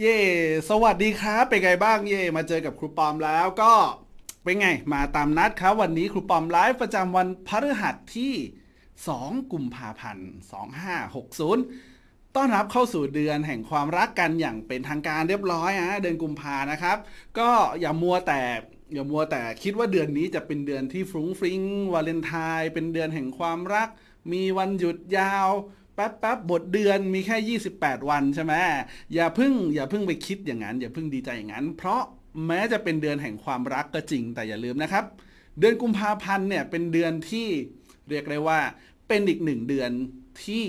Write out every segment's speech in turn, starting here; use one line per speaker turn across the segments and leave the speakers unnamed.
เย่สวัสดีครับ เป็นไงบ้าง เย่มาเจอกับครูปอมแล้ว ก็เป็นไง มาตามนัดครับ วันนี้ครูปอมไลฟ์ประจำวันพฤหัสที่ 2 กุมภาพันธ์ 2560 ต้อนรับเข้าสู่เดือนแห่งความรักกันอย่างเป็นทางการเรียบร้อยนะเดือนกุมภานะครับ ก็อย่ามัวแต่อย่ามัวแต่คิดว่าเดือนนี้จะเป็นเดือนที่ฟรุ้งฟริ้งวาเลนไทน์เป็นเดือนแห่งความรักมีวันหยุดยาวแป๊บแป๊บบทเดือนมีแค่ 28 วันใช่ไหม อย่าพึ่งอย่าพึ่งไปคิดอย่างนั้น อย่าพึ่งดีใจอย่างนั้น เพราะแม้จะเป็นเดือนแห่งความรักก็จริง แต่อย่าลืมนะครับ เดือนกุมภาพันธ์เนี่ยเป็นเดือนที่เรียกได้ว่า เป็นอีกหนึ่งเดือนที่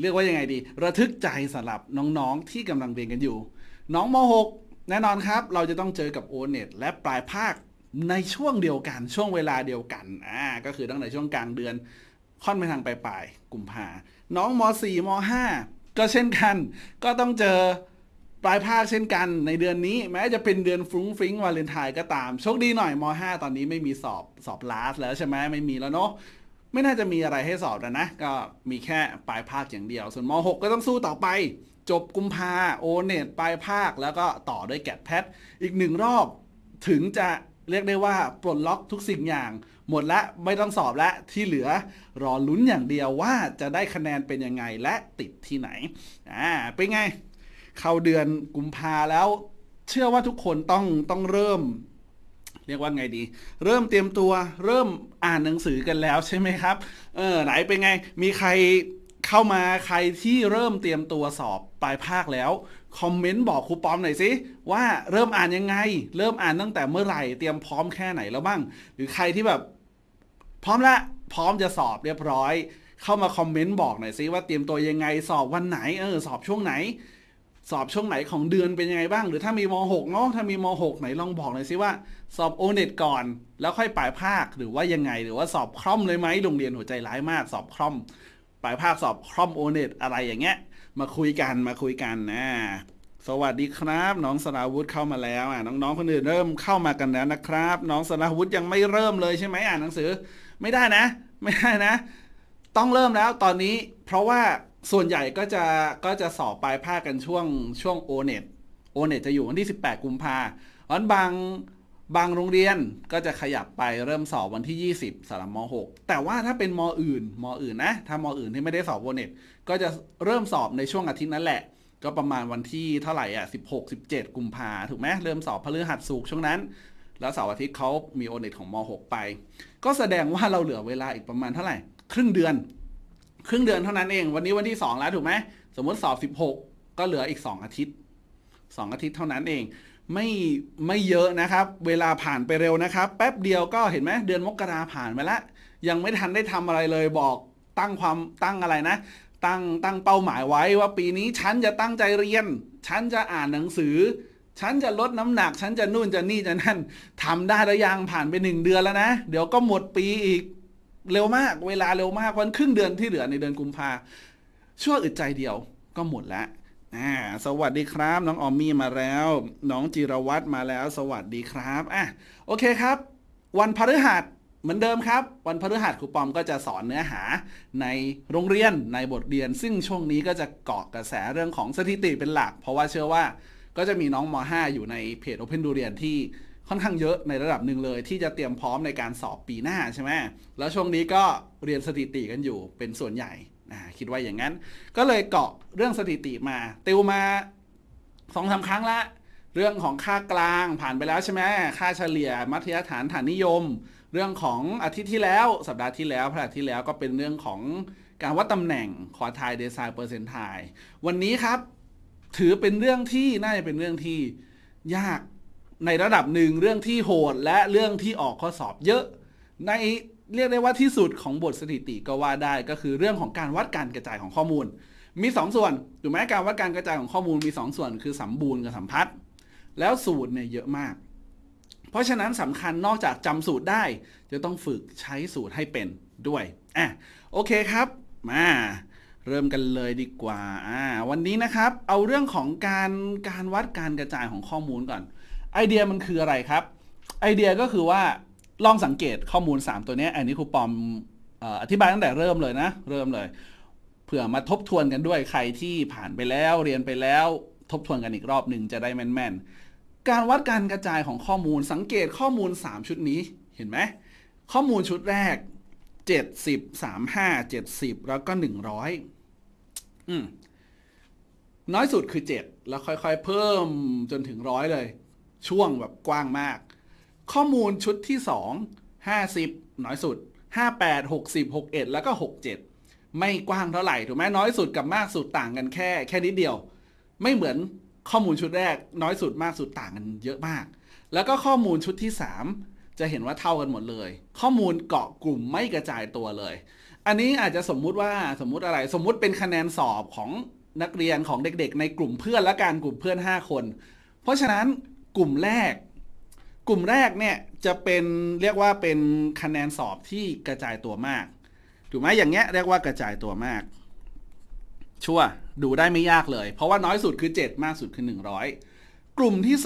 เรียกว่ายังไงดี ระทึกใจสำหรับน้องๆที่กำลังเรียนกันอยู่ น้องม .6 แน่นอนครับเราจะต้องเจอกับโอเน็ตและปลายภาคในช่วงเดียวกันช่วงเวลาเดียวกันอ่าก็คือตั้งแต่ช่วงกลางเดือนค่อนไปทางปลายๆกลุ่มภาน้องม .4 ม .5 ก็เช่นกัน ก็ต้องเจอปลายภาคเช่นกัน ในเดือนนี้ แม้จะเป็นเดือนฟรุ้งฟริ้งวาเลนไทน์ก็ตาม โชคดีหน่อยม .5 ตอนนี้ไม่มีสอบสอบลาส แล้วใช่ไหมไม่มีแล้วเนาะไม่น่าจะมีอะไรให้สอบแล้วนะ ก็มีแค่ปลายภาคอย่างเดียว ส่วนม .6 ก็ต้องสู้ต่อไปจบกุมภาโอเน็ตปลายภาคแล้วก็ต่อด้วยแกดแพทอีกหนึ่งรอบถึงจะเรียกได้ว่าปลดล็อกทุกสิ่งอย่างหมดแล้วไม่ต้องสอบแล้วที่เหลือ รอลุ้นอย่างเดียวว่าจะได้คะแนนเป็นยังไงและติดที่ไหนอ่าเป็นไงเข้าเดือนกุมภาแล้ว เชื่อว่าทุกคนต้องต้องเริ่ม เรียกว่าไงดี เริ่มเตรียมตัวเริ่มอ่านหนังสือกันแล้วใช่ไหมครับ เออไหนเป็นไง มีใครเข้ามาใครที่เริ่มเตรียมตัวสอบปลายภาคแล้วคอมเมนต์บอกครูปอมหน่อยสิว่าเริ่มอ่านยังไง เริ่มอ่านตั้งแต่เมื่อไหร่เตรียมพร้อมแค่ไหนแล้วบ้าง หรือใครที่แบบพร้อมละพร้อมจะสอบเรียบร้อย เข้ามาคอมเมนต์บอกหน่อยซิว่าเตรียมตัวยังไงสอบวันไหน เออสอบช่วงไหน สอบช่วงไหนของเดือนเป็นยังไงบ้าง หรือถ้ามีม .6 เนาะถ้ามีม .6 ไหนลองบอกหน่อยซิว่า สอบโอเน็ตก่อน แล้วค่อยปลายภาคหรือว่ายังไงหรือว่าสอบคร่อมเลยไหมโรงเรียนหัวใจร้ายมากสอบคร่อมปลายภาคสอบคร่อมโอเน็ตอะไรอย่างเงี้ยมาคุยกันมาคุยกันนะ สวัสดีครับ น้องสราวุธเข้ามาแล้วอ่ะน้องๆคนอื่นเริ่มเข้ามากันแล้วนะครับ น้องสราวุธยังไม่เริ่มเลยใช่ไหมอ่านหนังสือไม่ได้นะ ไม่ได้นะ ต้องเริ่มแล้วตอนนี้เพราะว่าส่วนใหญ่ก็จะก็จะสอบปลายภาคกันช่วงช่วงโอเน็ตโอเน็ตจะอยู่วันที่ 18 กุมภาพันธ์บางบางโรงเรียนก็จะขยับไปเริ่มสอบวันที่ 20สำหรับม .6 แต่ว่าถ้าเป็นมอื่น มอื่นนะถ้ามอื่นที่ไม่ได้สอบโอเน็ตก็จะเริ่มสอบในช่วงอาทิตย์นั้นแหละ ก็ประมาณวันที่เท่าไหร่อ่ะ16 17 กุมภาถูกไหมเริ่มสอบพฤหัสสุกช่วงนั้นแล้วเสาร์อาทิตย์เขามีโอเน็ตของม .6 ไป ก็แสดงว่าเราเหลือเวลาอีกประมาณ เท่าไหร่ ครึ่งเดือนครึ่งเดือนเท่านั้นเอง วันนี้วันที่2แล้วถูกไหมสมมติสอบ 16ก็เหลืออีก2อาทิตย์2อาทิตย์เท่านั้นเอง ไม่ไม่เยอะนะครับ เวลาผ่านไปเร็วนะครับ แป๊บเดียวก็เห็นไหมเดือนมกราผ่านไปละยังไม่ทันได้ทำอะไรเลยบอกตั้งความตั้งอะไรนะ ตั้งตั้งเป้าหมายไว้ว่าปีนี้ฉันจะตั้งใจเรียนฉันจะอ่านหนังสือฉันจะลดน้ำหนัก ฉันจะนู่นจะนี่จะนั่นทำได้หรือยังผ่านไปหนึ่งเดือนแล้วนะ เดี๋ยวก็หมดปีอีก เร็วมาก เวลาเร็วมาก วันครึ่งเดือนที่เหลือในเดือนกุมภาชั่วอึดใจเดียวก็หมดละอาสวัสดีครับน้องออมมี่มาแล้ว น้อง จิรวัตรมาแล้ว สวัสดีครับอ่ะโอเคครับ วันพฤหัสเหมือนเดิมครับ วันพฤหัสครูปอมก็จะสอนเนื้อหา ในโรงเรียนในบทเรียนซึ่งช่วงนี้ก็จะเกาะกระแสเรื่องของสถิติเป็นหลัก เพราะว่าเชื่อว่าก็จะมีน้องม .5 อยู่ในเพจ Open d u r ียนที่ค่อนข้างเยอะในระดับหนึ่งเลย ที่จะเตรียมพร้อมในการสอบปีหน้าใช่ไหมแล้วช่วงนี้ก็เรียนสถิติกันอยู่เป็นส่วนใหญ่ คิดว่าอย่างนั้น ก็เลยเกาะเรื่องสถิติมา ติวมาสองสาครั้งละเรื่องของค่ากลางผ่านไปแล้วใช่ไหมค่าเฉลี่ยมัธยฐานฐานนิยม เรื่องของอาทิตย์ที่แล้วสัปดาห์ที่แล้วพระอาทิตี่แล้วก็เป็นเรื่องของการวัดตำแหน่งคอทายเดซายเปอร์เซนทายวันนี้ครับถือเป็นเรื่องที่น่าจะเป็นเรื่องที่ยากในระดับหนึ่งเรื่องที่โหดและเรื่องที่ออกข้อสอบเยอะ ในเรียกได้ว่าที่สุดของบทสถิติก็ว่าได้ก็คือเรื่องของการวัดการกระจายของข้อมูลมี 2 ส่วนถูกไหมการวัดการกระจายของข้อมูลมี 2 ส่วน คือสัมบูรณ์กับสัมพัทธ์แล้วสูตรเนี่ยเยอะมาก เพราะฉะนั้นสำคัญนอกจากจำสูตรได้ จะต้องฝึกใช้สูตรให้เป็นด้วยอ่ะโอเคครับมาเริ่มกันเลยดีกว่าอ่า วันนี้นะครับ เอาเรื่องของการการวัดการกระจายของข้อมูลก่อน ไอเดียมันคืออะไรครับ ไอเดียก็คือว่าลองสังเกตข้อมูล 3 ตัวนี้ อันนี้ครูปอมอธิบายตั้งแต่เริ่มเลยนะ เริ่มเลย เผื่อมาทบทวนกันด้วยใครที่ผ่านไปแล้วเรียนไปแล้วทบทวนกันอีกรอบหนึ่งจะได้แม่น ๆ การวัดการกระจายของข้อมูลสังเกตข้อมูล 3 ชุดนี้ เห็นไหมข้อมูลชุดแรกเจ็ดสิบสามห้าเจ็ดสิบแล้วก็หนึ่งร้อยืมน้อยสุดคือเจ็ดแล้วค่อยๆเพิ่มจนถึงร้อยเลย ช่วงแบบกว้างมาก ข้อมูลชุดที่สองห้าสิบน้อยสุดห้าแปดหกสิบหกเอ็ดแล้วก็หกเจ็ดไม่กว้างเท่าไหร่ถูกไหมน้อยสุดกับมากสุดต่างกันแค่ แค่นิดเดียว ไม่เหมือนข้อมูลชุดแรก น้อยสุดมากสุดต่างกันเยอะมาก แล้วก็ข้อมูลชุดที่สามจะเห็นว่าเท่ากันหมดเลย ข้อมูลเกาะกลุ่มไม่กระจายตัวเลย อันนี้อาจจะสมมุติว่าสมมุติอะไร สมมุติเป็นคะแนนสอบของนักเรียนของเด็กๆ ในกลุ่มเพื่อนและการกลุ่มเพื่อน 5 คน เพราะฉะนั้นกลุ่มแรก กลุ่มแรกเนี่ย จะเป็นเรียกว่าเป็นคะแนนสอบที่กระจายตัวมากถูกไหมอย่างเงี้ยเรียกว่ากระจายตัวมาก ชัวดูได้ไม่ยากเลย เพราะว่าน้อยสุดคือ7มากสุดคือ100 กลุ่มที่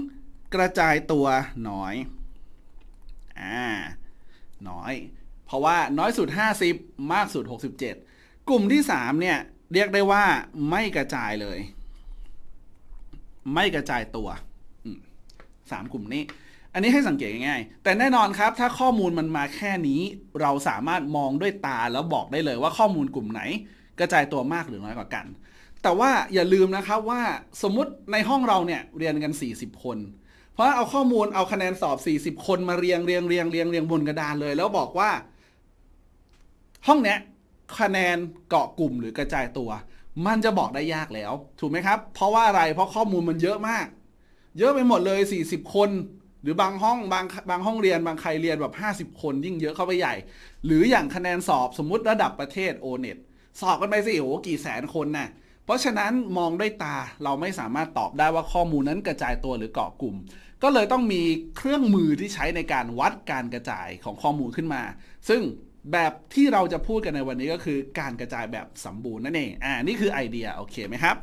2 กระจายตัวน้อย่า น้อยเพราะว่าน้อยสุด 50 มากสุด 67 กลุ่มที่ 3เนี่ยเรียกได้ว่าไม่กระจายเลย ไม่กระจายตัวสามกลุ่มนี้ อันนี้ให้สังเกตง่ายๆแต่แน่นอนครับถ้าข้อมูลมันมาแค่นี้ เราสามารถมองด้วยตาแล้วบอกได้เลยว่าข้อมูลกลุ่มไหน กระจายตัวมากหรือน้อยกว่ากัน แต่ว่าอย่าลืมนะครับว่าสมมติในห้องเราเนี่ยเรียนกัน 40 คนราะเอาข้อมูลเอาคะแนนสอบ 40 คนมาเรียงเรียงเรียงเรียงเรียงบนกระดานเลย แล้วบอกว่า ห้องเนี้ยคะแนนเกาะกลุ่มหรือกระจายตัว มันจะบอกได้ยากแล้วถูกไหมครับเพราะว่าอะไรเพราะข้อมูลมันเยอะมาก เยอะไปหมดเลย 40 คน หรือบางห้องบางบางห้องเรียนบางใครเรียนแบบ 50 คนยิ่งเยอะเข้าไปใหญ่หรืออย่างคะแนนสอบสมมติระดับประเทศโอเน็ตสอบกันไปสิโอ้กี่แสนคนนะ่ะราะฉะนั้นมองด้วยตาเราไม่สามารถตอบได้ว่าข้อมูลนั้นกระจายตัวหรือเกาะกลุ่ม ก็เลยต้องมีเครื่องมือที่ใช้ในการวัดการกระจายของข้อมูลขึ้นมา ซึ่งแบบที่เราจะพูดกันในวันนี้ก็คือ การกระจายแบบสมบูรณ์นั่นเองอ่านี่คือไอเดียโอเคไหมครับ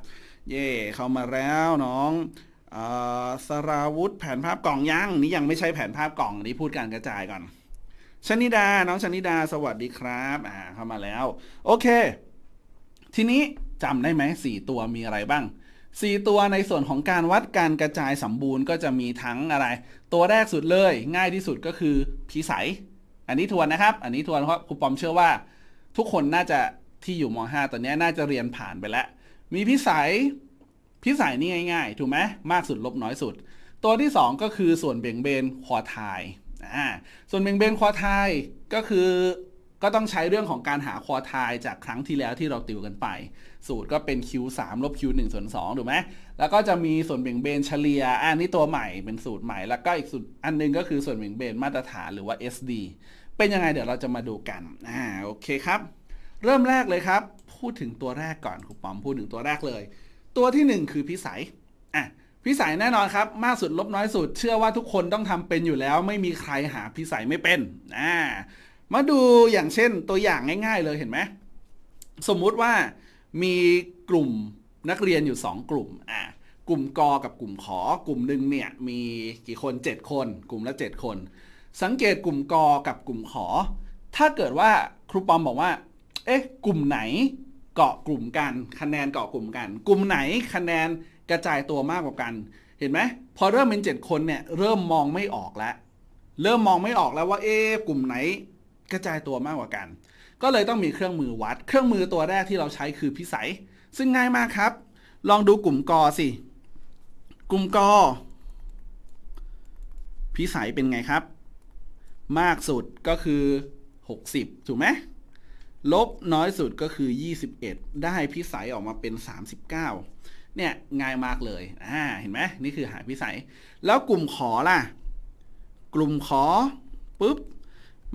เย่เข้ามาแล้วน้องอสราวุธแผนภาพกล่องยังนี่ยังไม่ใช่แผนภาพกล่องนี่พูดการกระจายก่อนชนิดาน้องชนิดา สวัสดีครับอ่าเข้ามาแล้วโอเค ทีนี้จำได้ไหมสี่ตัวมีอะไรบ้างสี่ตัวในส่วนของการวัดการกระจายสมบูรณ์ ก็จะมีทั้งอะไร ตัวแรกสุดเลย ง่ายที่สุดก็คือ พิสัย อันนี้ทวนนะครับ อันนี้ทวนเพราะครูปอมเชื่อว่า ทุกคนน่าจะที่อยู่ม .5 ตอนนี้น่าจะเรียนผ่านไปแล้ว มีพิสัยพิสัยนี่ง่ายๆ ถูกไหมมากสุดลบน้อยสุด ตัวที่2ก็คือส่วนเบี่ยงเบนควอทายอ่าส่วนเบี่ยงเบนควอทายก็คือก็ต้องใช้เรื่องของการหาควอทายจากครั้งที่แล้วที่เราติวกันไปสูตรก็เป็น q 3ลบ q 1ส่วน2ถูกไหม แล้วก็จะมีส่วนเบี่ยงเบนเฉลี่ยอันนี้ตัวใหม่เป็นสูตรใหม่แล้วก็อีกสูตรอันนึงก็คือส่วนเบี่ยงเบนมาตรฐานหรือว่า SD เป็นยังไงเดี๋ยวเราจะมาดูกัน อ่าโอเคครับ เริ่มแรกเลยครับ พูดถึงตัวแรกก่อนครูปอมพูดถึงตัวแรกเลย ตัวที่1คือพิสัยอ่ะพิสัยแน่นอนครับ มากสุดลบน้อยสุดเชื่อว่าทุกคนต้องทำเป็นอยู่แล้ว ไม่มีใครหาพิสัยไม่เป็นอ่ามาดูอย่างเช่นตัวอย่างง่าย ๆเลยเห็นไหมสมมุติว่ามีกลุ่มนักเรียนอยู่ 2 กลุ่ม อ่า กลุ่มกอกับกลุ่มขอกลุ่มหนึ่งเนี่ยมีกี่คน 7 คน กลุ่มละ7คน สังเกตกลุ่มกอกับกลุ่มขอถ้าเกิดว่าครูปอมบอกว่า เอ๊ะ กลุ่มไหน เกาะกลุ่มกัน คะแนนเกาะกลุ่มกัน กลุ่มไหนคะแนนกระจายตัวมากกว่ากัน เห็นไหม พอเริ่มเป็น 7 คนเนี่ย เริ่มมองไม่ออกแล้วเริ่มมองไม่ออกแล้วว่าเอ๊ะ กลุ่มไหนกระจายตัวมากกว่ากันก็เลยต้องมีเครื่องมือวัด เครื่องมือตัวแรกที่เราใช้คือพิสัย ซึ่งง่ายมากครับ ลองดูกลุ่มกอสิ กลุ่มกอ พิสัยเป็นไงครับ มากสุดก็คือ 60 ถูกไหม ลบน้อยสุดก็คือ 21 ได้พิสัยออกมาเป็น 39 เนี่ยง่ายมากเลย อ่า เห็นไหมนี่คือหาพิสัย แล้วกลุ่มขอล่ะ กลุ่มขอปุ๊บ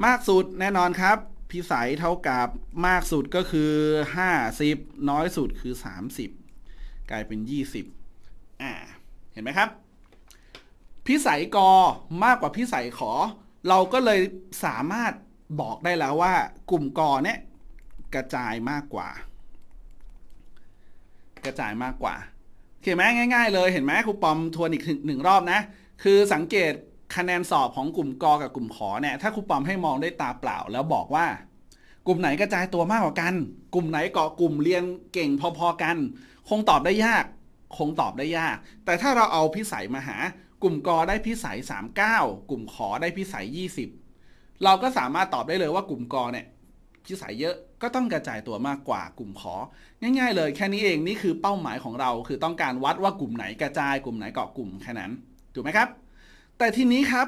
มากสุดแน่นอนครับพิสัยเท่ากับมากสุดก็คือห้าสิบน้อยสุดคือส0ามิบกลายเป็นยี่สิบอ่าเห็นไหมครับ พิสัยกอมากกว่าพิสัยขอ เราก็เลยสามารถบอกได้แล้วว่า กลุ่มกอเนี่ยกระจายมากกว่า กระจายมากกว่าเขียนไหมง่ายๆ เลยเห็นไหมครูปอมทวนอีกหนึ่งรอบนะ คือสังเกตคะแนนสอบของกลุ่มกอกับกลุ่มขอเนี่ยถ้าครูปอมให้มองด้วยตาเปล่า แล้วบอกว่า กลุ่มไหนกระจายตัวมากกว่ากัน กลุ่มไหนเกาะกลุ่มเรียนเก่งพอๆกัน คงตอบได้ยาก คงตอบได้ยาก แต่ถ้าเราเอาพิสัยมาหากลุ่มกอได้พิสัย 39 กลุ่มขอได้พิสัย 20 เราก็สามารถตอบได้เลยว่ากลุ่มกอเนี่ยพิสัยเยอะก็ต้องกระจายตัวมากกว่า กลุ่มของ่าย ๆ เลย แค่นี้เองนี่คือเป้าหมายของเรา คือต้องการวัดว่ากลุ่มไหนกระจายกลุ่มไหนเกาะกลุ่มแค่นั้นถูกไหมครับแต่ทีนี้ครับ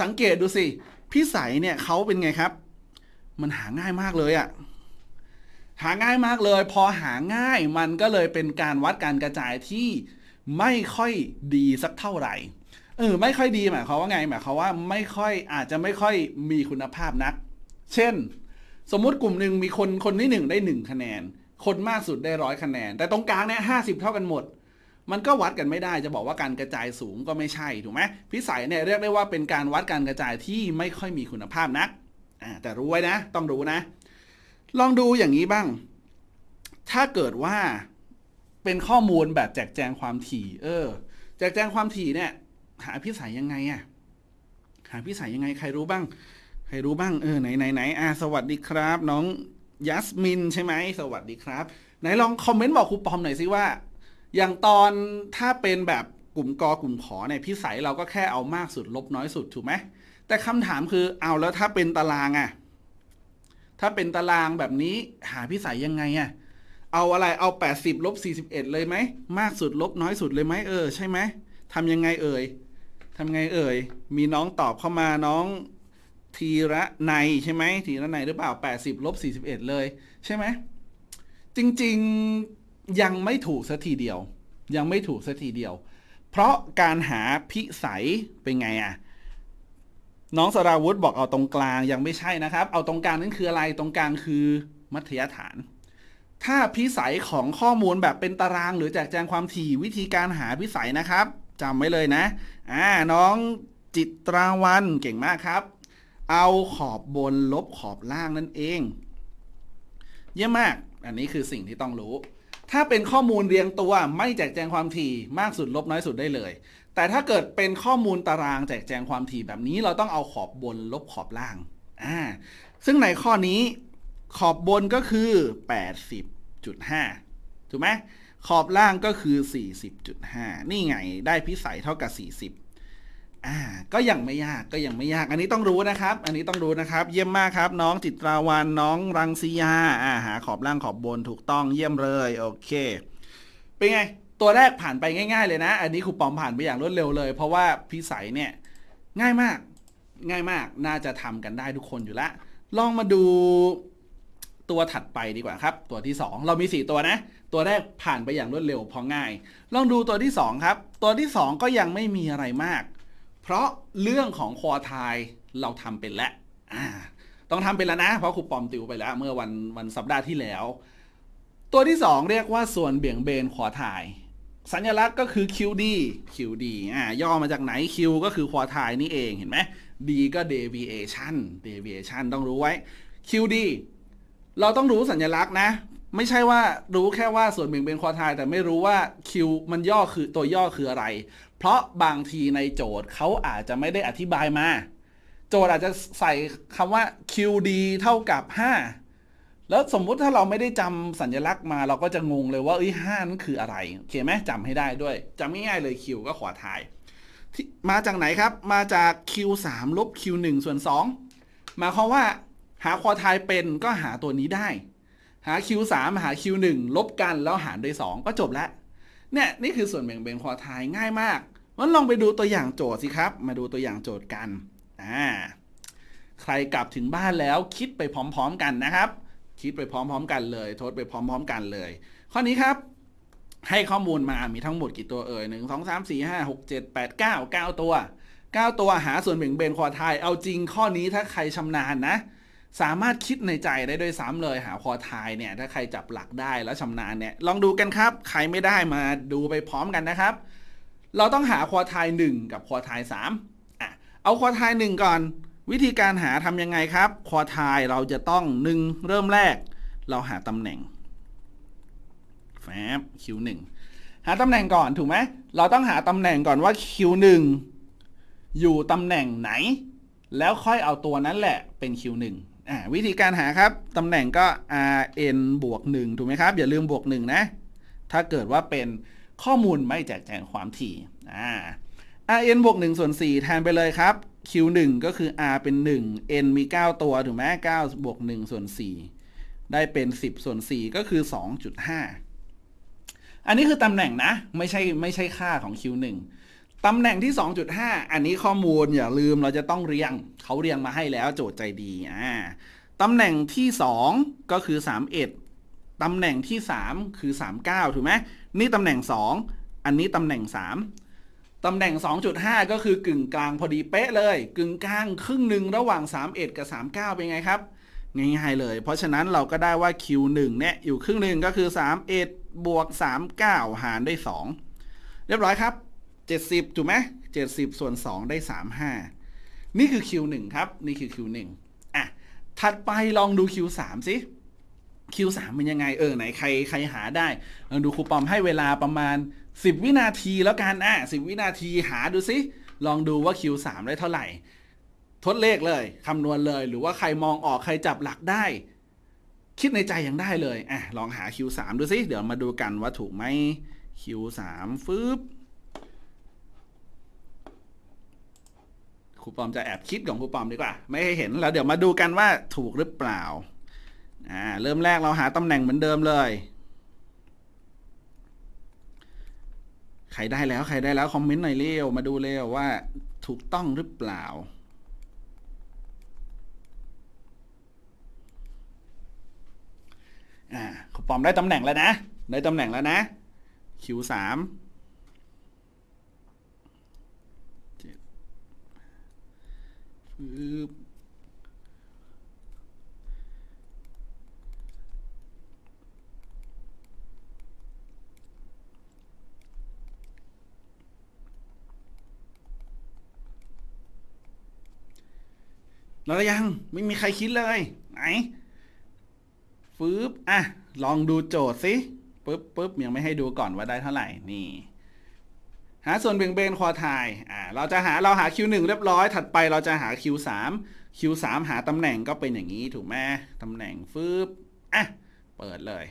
สังเกตดูสิพี่ใสเนี่ยเขาเป็นไงครับ มันหาง่ายมากเลยอะหาง่ายมากเลย พอหาง่ายมันก็เลยเป็นการวัดการกระจายที่ไม่ค่อยดีสักเท่าไหร่เออไม่ค่อยดีหมายความว่าไงหมายความว่าไม่ค่อยอาจจะไม่ค่อยมีคุณภาพนัก เช่นสมมุติกลุ่มหนึ่งมีคนคนที่หนึ่งได้หนึ่งคะแนน คนมากสุดได้ร้อยคะแนน แต่ตรงกลางเนี่ยห้าสิบเท่ากันหมดมันก็วัดกันไม่ได้จะบอกว่าการกระจายสูงก็ไม่ใช่ถูกไหมพิสัยเนี่ยเรียกได้ว่าเป็นการวัดการกระจายที่ไม่ค่อยมีคุณภาพนักแต่รู้ไว้นะ ต้องรู้นะ ลองดูอย่างนี้บ้าง ถ้าเกิดว่าเป็นข้อมูลแบบแจกแจงความถี่ เออ แจกแจงความถี่เนี่ย หาพิสัยยังไงอะหา พิสัยยังไงใครรู้บ้างใครรู้บ้าง เออไหนไหนไหนอ่าสวัสดีครับ น้องยัสมินใช่ไหม สวัสดีครับไหนลองคอมเมนต์บอกครูปอมหน่อยสิว่าอย่างตอนถ้าเป็นแบบกลุ่มกอกลุ่มขอเนี่ยพิสัยเราก็แค่เอามากสุดลบน้อยสุดถูกไหมแต่คำถามคือเอาแล้วถ้าเป็นตารางอะถ้าเป็นตารางแบบนี้หาพิสัยยังไงอะเอาอะไรเอา 80ลบ41 เลยไหม มากสุดลบน้อยสุดเลยไหมเออใช่ไหมทำยังไงเอ่ยทำไงเอ่ยมีน้องตอบเข้ามาน้องทีระในใช่ไหมทีระในหรือเปล่า80ลบ41เลย ใช่ไหมจริง ๆยังไม่ถูกสัทีเดียว ยังไม่ถูกสัทีเดียว เพราะการหาพิสัยเป็นไงอะน้องสราวุธบอกเอาตรงกลางยังไม่ใช่นะครับ เอาตรงกลางนั่นคืออะไร ตรงกลางคือมัธยฐาน ถ้าพิสัยของข้อมูลแบบเป็นตารางหรือแจกแจงความถี่วิธีการหาพิสัยนะครับจำไว้เลยนะอ่าน้องจิตราวันเก่งมากครับ เอาขอบบนลบขอบล่างนั่นเอง เยี่ยมมาก อันนี้คือสิ่งที่ต้องรู้ถ้าเป็นข้อมูลเรียงตัวไม่แจกแจงความถี่มากสุดลบน้อยสุดได้เลย แต่ถ้าเกิดเป็นข้อมูลตารางแจกแจงความถี่แบบนี้เราต้องเอาขอบบนลบขอบล่างอ่าซึ่งในข้อนี้ขอบบนก็คือ 80.5 ถูกไหมขอบล่างก็คือ 40.5 นี่ไงได้พิสัยเท่ากับ 40อ่าก็ยังไม่ยาก ก็ยังไม่ยาก อันนี้ต้องรู้นะครับ อันนี้ต้องรู้นะครับ เยี่ยมมากครับ น้องจิตราวานน้องรังสียาอ่าหาขอบล่างขอบบนถูกต้องเยี่ยมเลยโอเค เป็นไง ตัวแรกผ่านไปง่าย ๆเลยนะ อันนี้ครูปอมผ่านไปอย่างรวดเร็วเลย เพราะว่าพิสัยเนี่ยง่ายมาก ง่ายมากน่าจะทำกันได้ทุกคนอยู่ละลองมาดูตัวถัดไปดีกว่าครับ ตัวที่ 2 เรามี4ตัวนะ ตัวแรกผ่านไปอย่างรวดเร็ว พอง่าย ลองดูตัวที่2ครับตัวที่2ก็ยังไม่มีอะไรมากเพราะเรื่องของคอทายเราทำเป็นแล้วต้องทำเป็นแล้วนะ เพราะครูปอมติวไปแล้วเมื่อวัน วันสัปดาห์ที่แล้ว ตัวที่ 2 เรียกว่าส่วนเบี่ยงเบนคอทาย สัญลักษณ์ก็คือ QD QD อ่า ย่อมาจากไหน Q ก็คือคอทายนี่เองเห็นไหม D ก็ deviation deviation ต้องรู้ไว้ QD เราต้องรู้สัญลักษณ์นะ ไม่ใช่ว่ารู้แค่ว่าส่วนเบี่ยงเบนคอทายแต่ไม่รู้ว่า Q มันย่อคือตัวย่อคืออะไรเพราะบางทีในโจทย์เขาอาจจะไม่ได้อธิบายมา โจทย์อาจจะใส่คำว่า QD เท่ากับ 5 แล้วสมมุติถ้าเราไม่ได้จำสัญลักษณ์มาเราก็จะงงเลยว่าเอ้ยห้านั่นคืออะไร โอเคไหมจำให้ได้ด้วยจำง่ายเลย Q ก็ขอถ่าย มาจากไหนครับ มาจาก Q3 ลบ Q1 ส่วน2หมายความว่าหาคอทายเป็นก็หาตัวนี้ได้ หา Q3 หา Q1 ลบกันแล้วหารด้วย2ก็จบแล้วเนี่ยนี่คือส่วนแบ่งเบนควอไทายง่ายมากมันลองไปดูตัวอย่างโจทย์สิครับ มาดูตัวอย่างโจทย์กันอ่าใครกลับถึงบ้านแล้ว คิดไปพร้อมๆ กันนะครับ คิดไปพร้อมๆ กันเลยทดไปพร้อมๆ กันเลย ข้อนี้ครับ ให้ข้อมูลมามีทั้งหมดกี่ตัวเอ่ยหนึ่งสองสามี่ห้าหกเจ็ดแปดเก้าเก้าตัว 9 ตัวหาส่วนแบ่งเบนควอไทายเอาจริงข้อนี้ถ้าใครชำนาญนะสามารถคิดในใจได้ด้วยซ้ำเลย หาคอทายเนี่ยถ้าใครจับหลักได้แล้วชำนาญเนี่ยลองดูกันครับ ใครไม่ได้มาดูไปพร้อมกันนะครับ เราต้องหาคอทาย 1 กับคอทาย3อ่ะเอาคอทาย1ก่อน วิธีการหาทำยังไงครับคอทายเราจะต้อง1เริ่มแรกเราหาตำแหน่งแฟบิวหาตำแหน่งก่อนถูกไหมเราต้องหาตำแหน่งก่อนว่า Q1 อยู่ตำแหน่งไหน แล้วค่อยเอาตัวนั้นแหละเป็น Q1 วิธีการหาครับ ตำแหน่งก็ rn บวก1ถูกไหมครับ อย่าลืมบวก1นะ ถ้าเกิดว่าเป็นข้อมูลไม่แจกแจงความถี่ rn บวก1ส่วน4แทนไปเลยครับ q1 ก็คือ r เป็น 1 n มี 9 ตัว ถูกไหม9 บวก 1 ส่วน 4 ได้เป็น 10 ส่วน 4 ก็คือ 2.5 อันนี้คือตำแหน่งนะ ไม่ใช่ไม่ใช่ค่าของ q1 ตำแหน่งที่ 2.5 อันนี้ข้อมูล อย่าลืมเราจะต้องเรียงเขาเรียงมาให้แล้วโจทย์ใจดีอ่าตำแหน่งที่ 2 ก็คือ31ตำแหน่งที่ 3 คือ39ถูกไหมนี่ตำแหน่ง 2 อันนี้ตำแหน่ง 3ตำแหน่ง 2.5 ก็คือกึ่งกลางพอดีเป๊ะเลย กึ่งกลางครึ่งหนึ่งระหว่าง31กับ39เป็นไงครับง่ายๆเลย เพราะฉะนั้นเราก็ได้ว่า Q1 เนี่ยอยู่ครึ่งหนึ่งก็คือ31บวก39 หารด้วย2เรียบร้อยครับ70 ถูกไหม70 ส่วน 2 ได้ 35 นี่คือ Q1 ครับ นี่คือ Q1 อ่ะ ถัดไปลองดู Q3 สิ Q3 เป็นยังไงเออ ไหนใครใครหาได้ ลองดูครูปอมให้เวลาประมาณ 10 วินาทีแล้วกันอ่ะ10 วินาทีหาดูสิลองดูว่า Q3 ได้เท่าไหร่ ทดเลขเลย คำนวณเลย หรือว่าใครมองออกใครจับหลักได้ คิดในใจยังได้เลย อ่ะ ลองหา Q3 ดูสิเดี๋ยวมาดูกันว่าถูกไหม Q3 ฟึบครูปอมจะแอบคิด ของครูปอมดีกว่า ไม่ให้เห็นแล้วเดี๋ยวมาดูกันว่าถูกหรือเปล่าอ่าเริ่มแรกเราหาตำแหน่งเหมือนเดิมเลย ใครได้แล้วใครได้แล้วคอมเมนต์หน่อยเร็วมาดูเร็วว่า ถูกต้องหรือเปล่าอ่าครูปอมได้ตำแหน่งแล้วนะ ได้ตำแหน่งแล้วนะ Q3 แล้วยังไม่มีใครคิดเลย ไหนฟืบอ่ะ ลองดูโจทย์สิปึ๊บปึ๊บยังไม่ให้ดูก่อนว่าได้เท่าไหร่ นี่หาส่วนเบี่ยงเบนควอไทายอ่าเราจะหาเราหา Q1 เรียบร้อย ถัดไป เราจะหา Q3 Q3 หาตำแหน่งก็เป็นอย่างนี้ถูกไหมตำแหน่งฟืบอ่ะเปิดเลย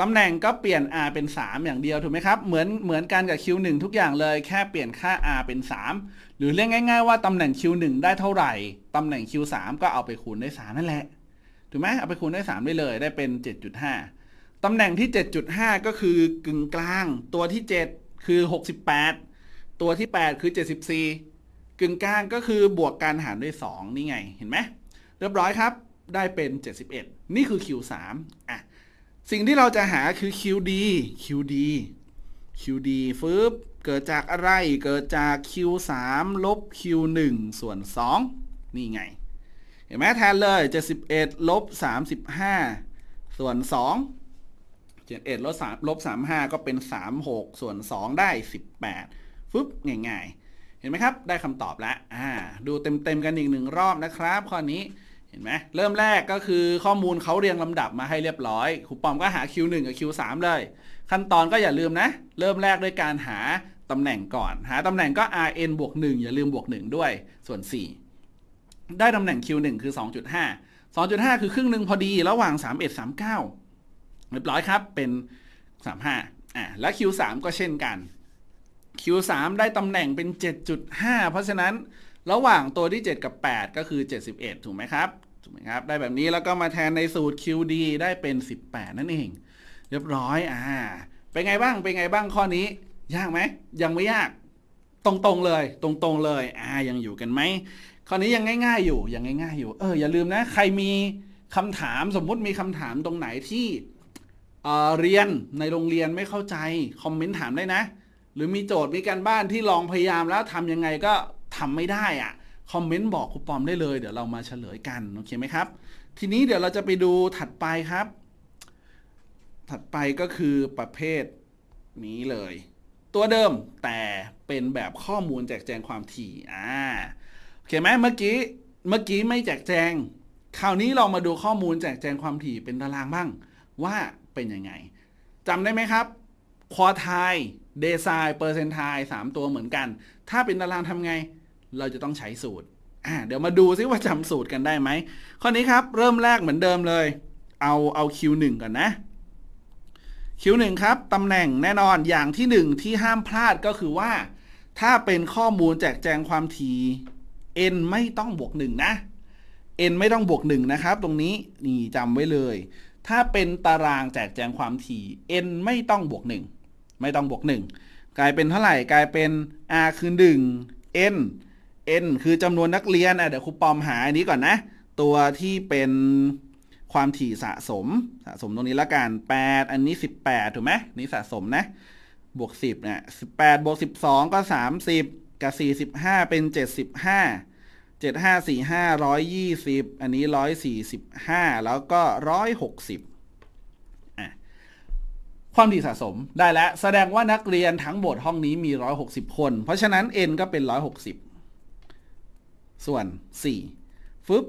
ตำแหน่งก็เปลี่ยน R เป็น3 อย่างเดียวถูกไหมครับ เหมือนเหมือนกันกับ Q1 ทุกอย่างเลย แค่เปลี่ยนค่า R เป็น 3 หรือเรียกง่ายๆ ว่าตำแหน่ง Q1 ได้เท่าไหร่ ตำแหน่ง Q3 ก็เอาไปคูณด้วย 3 นั่นแหละ ถูกไหมเอาไปคูณด้วย3ได้เลยได้เป็น 7.5ตำแหน่งที่ 7.5 ก็คือกึ่งกลาง ตัวที่ 7คือ 68 ตัวที่ 8 คือ 74 กึ่งกลางก็คือบวกการหารด้วย 2 นี่ไง เห็นไหม เรียบร้อยครับ ได้เป็น 71 นี่คือ Q3 อ่ะ สิ่งที่เราจะหาคือ QD QD QD ฟืบเกิดจากอะไร เกิดจาก Q3 ลบ Q1 ส่วน 2นี่ไง เห็นไหมแทนเลย 71ลบ 35 ส่วน 2จ็ดเอ็ดลบสามลบสามห้าก็เป็นสามหกส่วนสองได้สิบแปดฟึบง่าย ๆ เห็นไหมครับ ได้คำตอบแล้ว อ่า ดูเต็ม ๆ กันอีกหนึ่งรอบนะครับข้อนี้ เห็นไหม เริ่มแรกก็คือข้อมูลเขาเรียงลำดับมาให้เรียบร้อยครูปอมก็หา Q1 กับ Q3 เลย ขั้นตอนก็อย่าลืมนะ เริ่มแรกด้วยการหาตำแหน่งก่อน หาตำแหน่งก็ Rn บวก 1 อย่าลืมบวก 1 ด้วย ส่วน 4 ได้ตำแหน่ง Q1 คือ 2.5 2.5 คือครึ่งหนึ่งพอดี ระหว่าง 31 39เรียบร้อยครับเป็น 35อ่าและ Q3 ก็เช่นกัน Q3 ได้ตำแหน่งเป็น 7.5 เพราะฉะนั้นระหว่างตัวที่ 7 กับ 8 ก็คือ 71 ถูกไหมครับถูกไหมครับได้แบบนี้แล้วก็มาแทนในสูตร QD ได้เป็น 18 นั่นเอง เรียบร้อยอ่าเป็นไงบ้างเป็นไงบ้างข้อนี้ ยากไหม ยังไม่ยาก ตรงๆเลยตรงๆเลยอ่ายังอยู่กันไหมข้อนี้ยังง่าย ๆอยู่ยังง่าย ๆอยู่เอออย่าลืมนะ ใครมีคำถามสมมุติมีคำถามตรงไหนที่เรียนในโรงเรียนไม่เข้าใจ คอมเมนต์ถามได้นะ หรือมีโจทย์มีการบ้านที่ลองพยายามแล้วทำยังไงก็ทำไม่ได้อะคอมเมนต์บอกครูปอมได้เลยเดี๋ยวเรามาเฉลยกันโอเคไหมครับ ทีนี้เดี๋ยวเราจะไปดูถัดไปครับ ถัดไปก็คือประเภทนี้เลย ตัวเดิมแต่เป็นแบบข้อมูลแจกแจงความถี่ อ่าโอเคไหมเมื่อกี้เมื่อกี้ไม่แจกแจง คราวนี้เรามาดูข้อมูลแจกแจงความถี่เป็นตารางบ้างว่าเป็นยังไงจำได้ไหมครับควอไทเดซายเปอร์เซนไทสามตัวเหมือนกัน ถ้าเป็นตารางทำไง เราจะต้องใช้สูตรอ่าเดี๋ยวมาดูซิว่าจำสูตรกันได้ไหม ข้อนี้ครับ เริ่มแรกเหมือนเดิมเลย เอาเอา Q1 ก่อนนะ Q1 ครับตำแหน่งแน่นอนอย่างที่ 1 ที่ห้ามพลาดก็คือว่า ถ้าเป็นข้อมูลแจกแจงความถี่ n ไม่ต้องบวก1นะ n ไม่ต้องบวก1นะครับตรงนี้นี่จำไว้เลยถ้าเป็นตารางแจกแจงความถี่ n ไม่ต้องบวก 1 ไม่ต้องบวก 1 กลายเป็นเท่าไหร่ กลายเป็น r คือ 1 n n คือจำนวนนักเรียนอ่ะ เดี๋ยวครูปอมหาอันนี้ก่อนนะ ตัวที่เป็นความถี่สะสม สะสมตรงนี้ละกัน8อันนี้ 18 ถูกไหมนี่สะสมนะ บวก 10เนี่ย18 บวก 12 ก็ 30 กับ 45 เป็น 75เจ็ดห้าสี่ห้าร้อยยี่สิบอันนี้ร้อยสี่สิบห้าแล้วก็ร้อยหกสิบความดีสะสมได้แล้ว แสดงว่านักเรียนทั้งบทห้องนี้มี 160 คน เพราะฉะนั้น n ก็เป็น 160 ส่วน 4 ฟึบ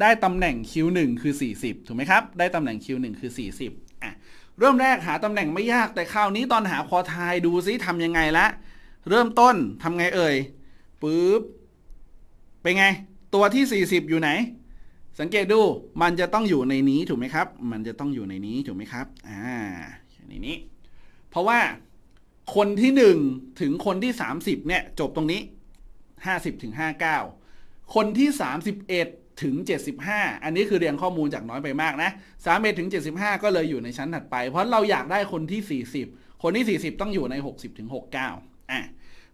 ได้ตำแหน่ง q1 คือ 40 ถูกไหมครับ ได้ตำแหน่ง q1 คือ 40อ่ะเริ่มแรกหาตำแหน่งไม่ยากแต่คราวนี้ตอนหาคอทายดูซิทำยังไงละเริ่มต้นทำไงเอ่ยปึ๊บปไง ตัวที่ 40 อยู่ไหน สังเกตดูมันจะต้องอยู่ในนี้ถูกไหมครับ มันจะต้องอยู่ในนี้ถูกไหมครับอ่าในนี้ เพราะว่าคนที่ 1 ถึงคนที่ 30เนี่ยจบตรงนี้ 50ถึง59คนที่31ถึง75 อันนี้คือ เรียง ข้อมูลจากน้อยไปมากนะ31ถึง75 ก็เลยอยู่ในชั้นถัดไป เพราะเราอยากได้คนที่ 40 คนที่40ต้องอยู่ใน60ถึง69อ่ะ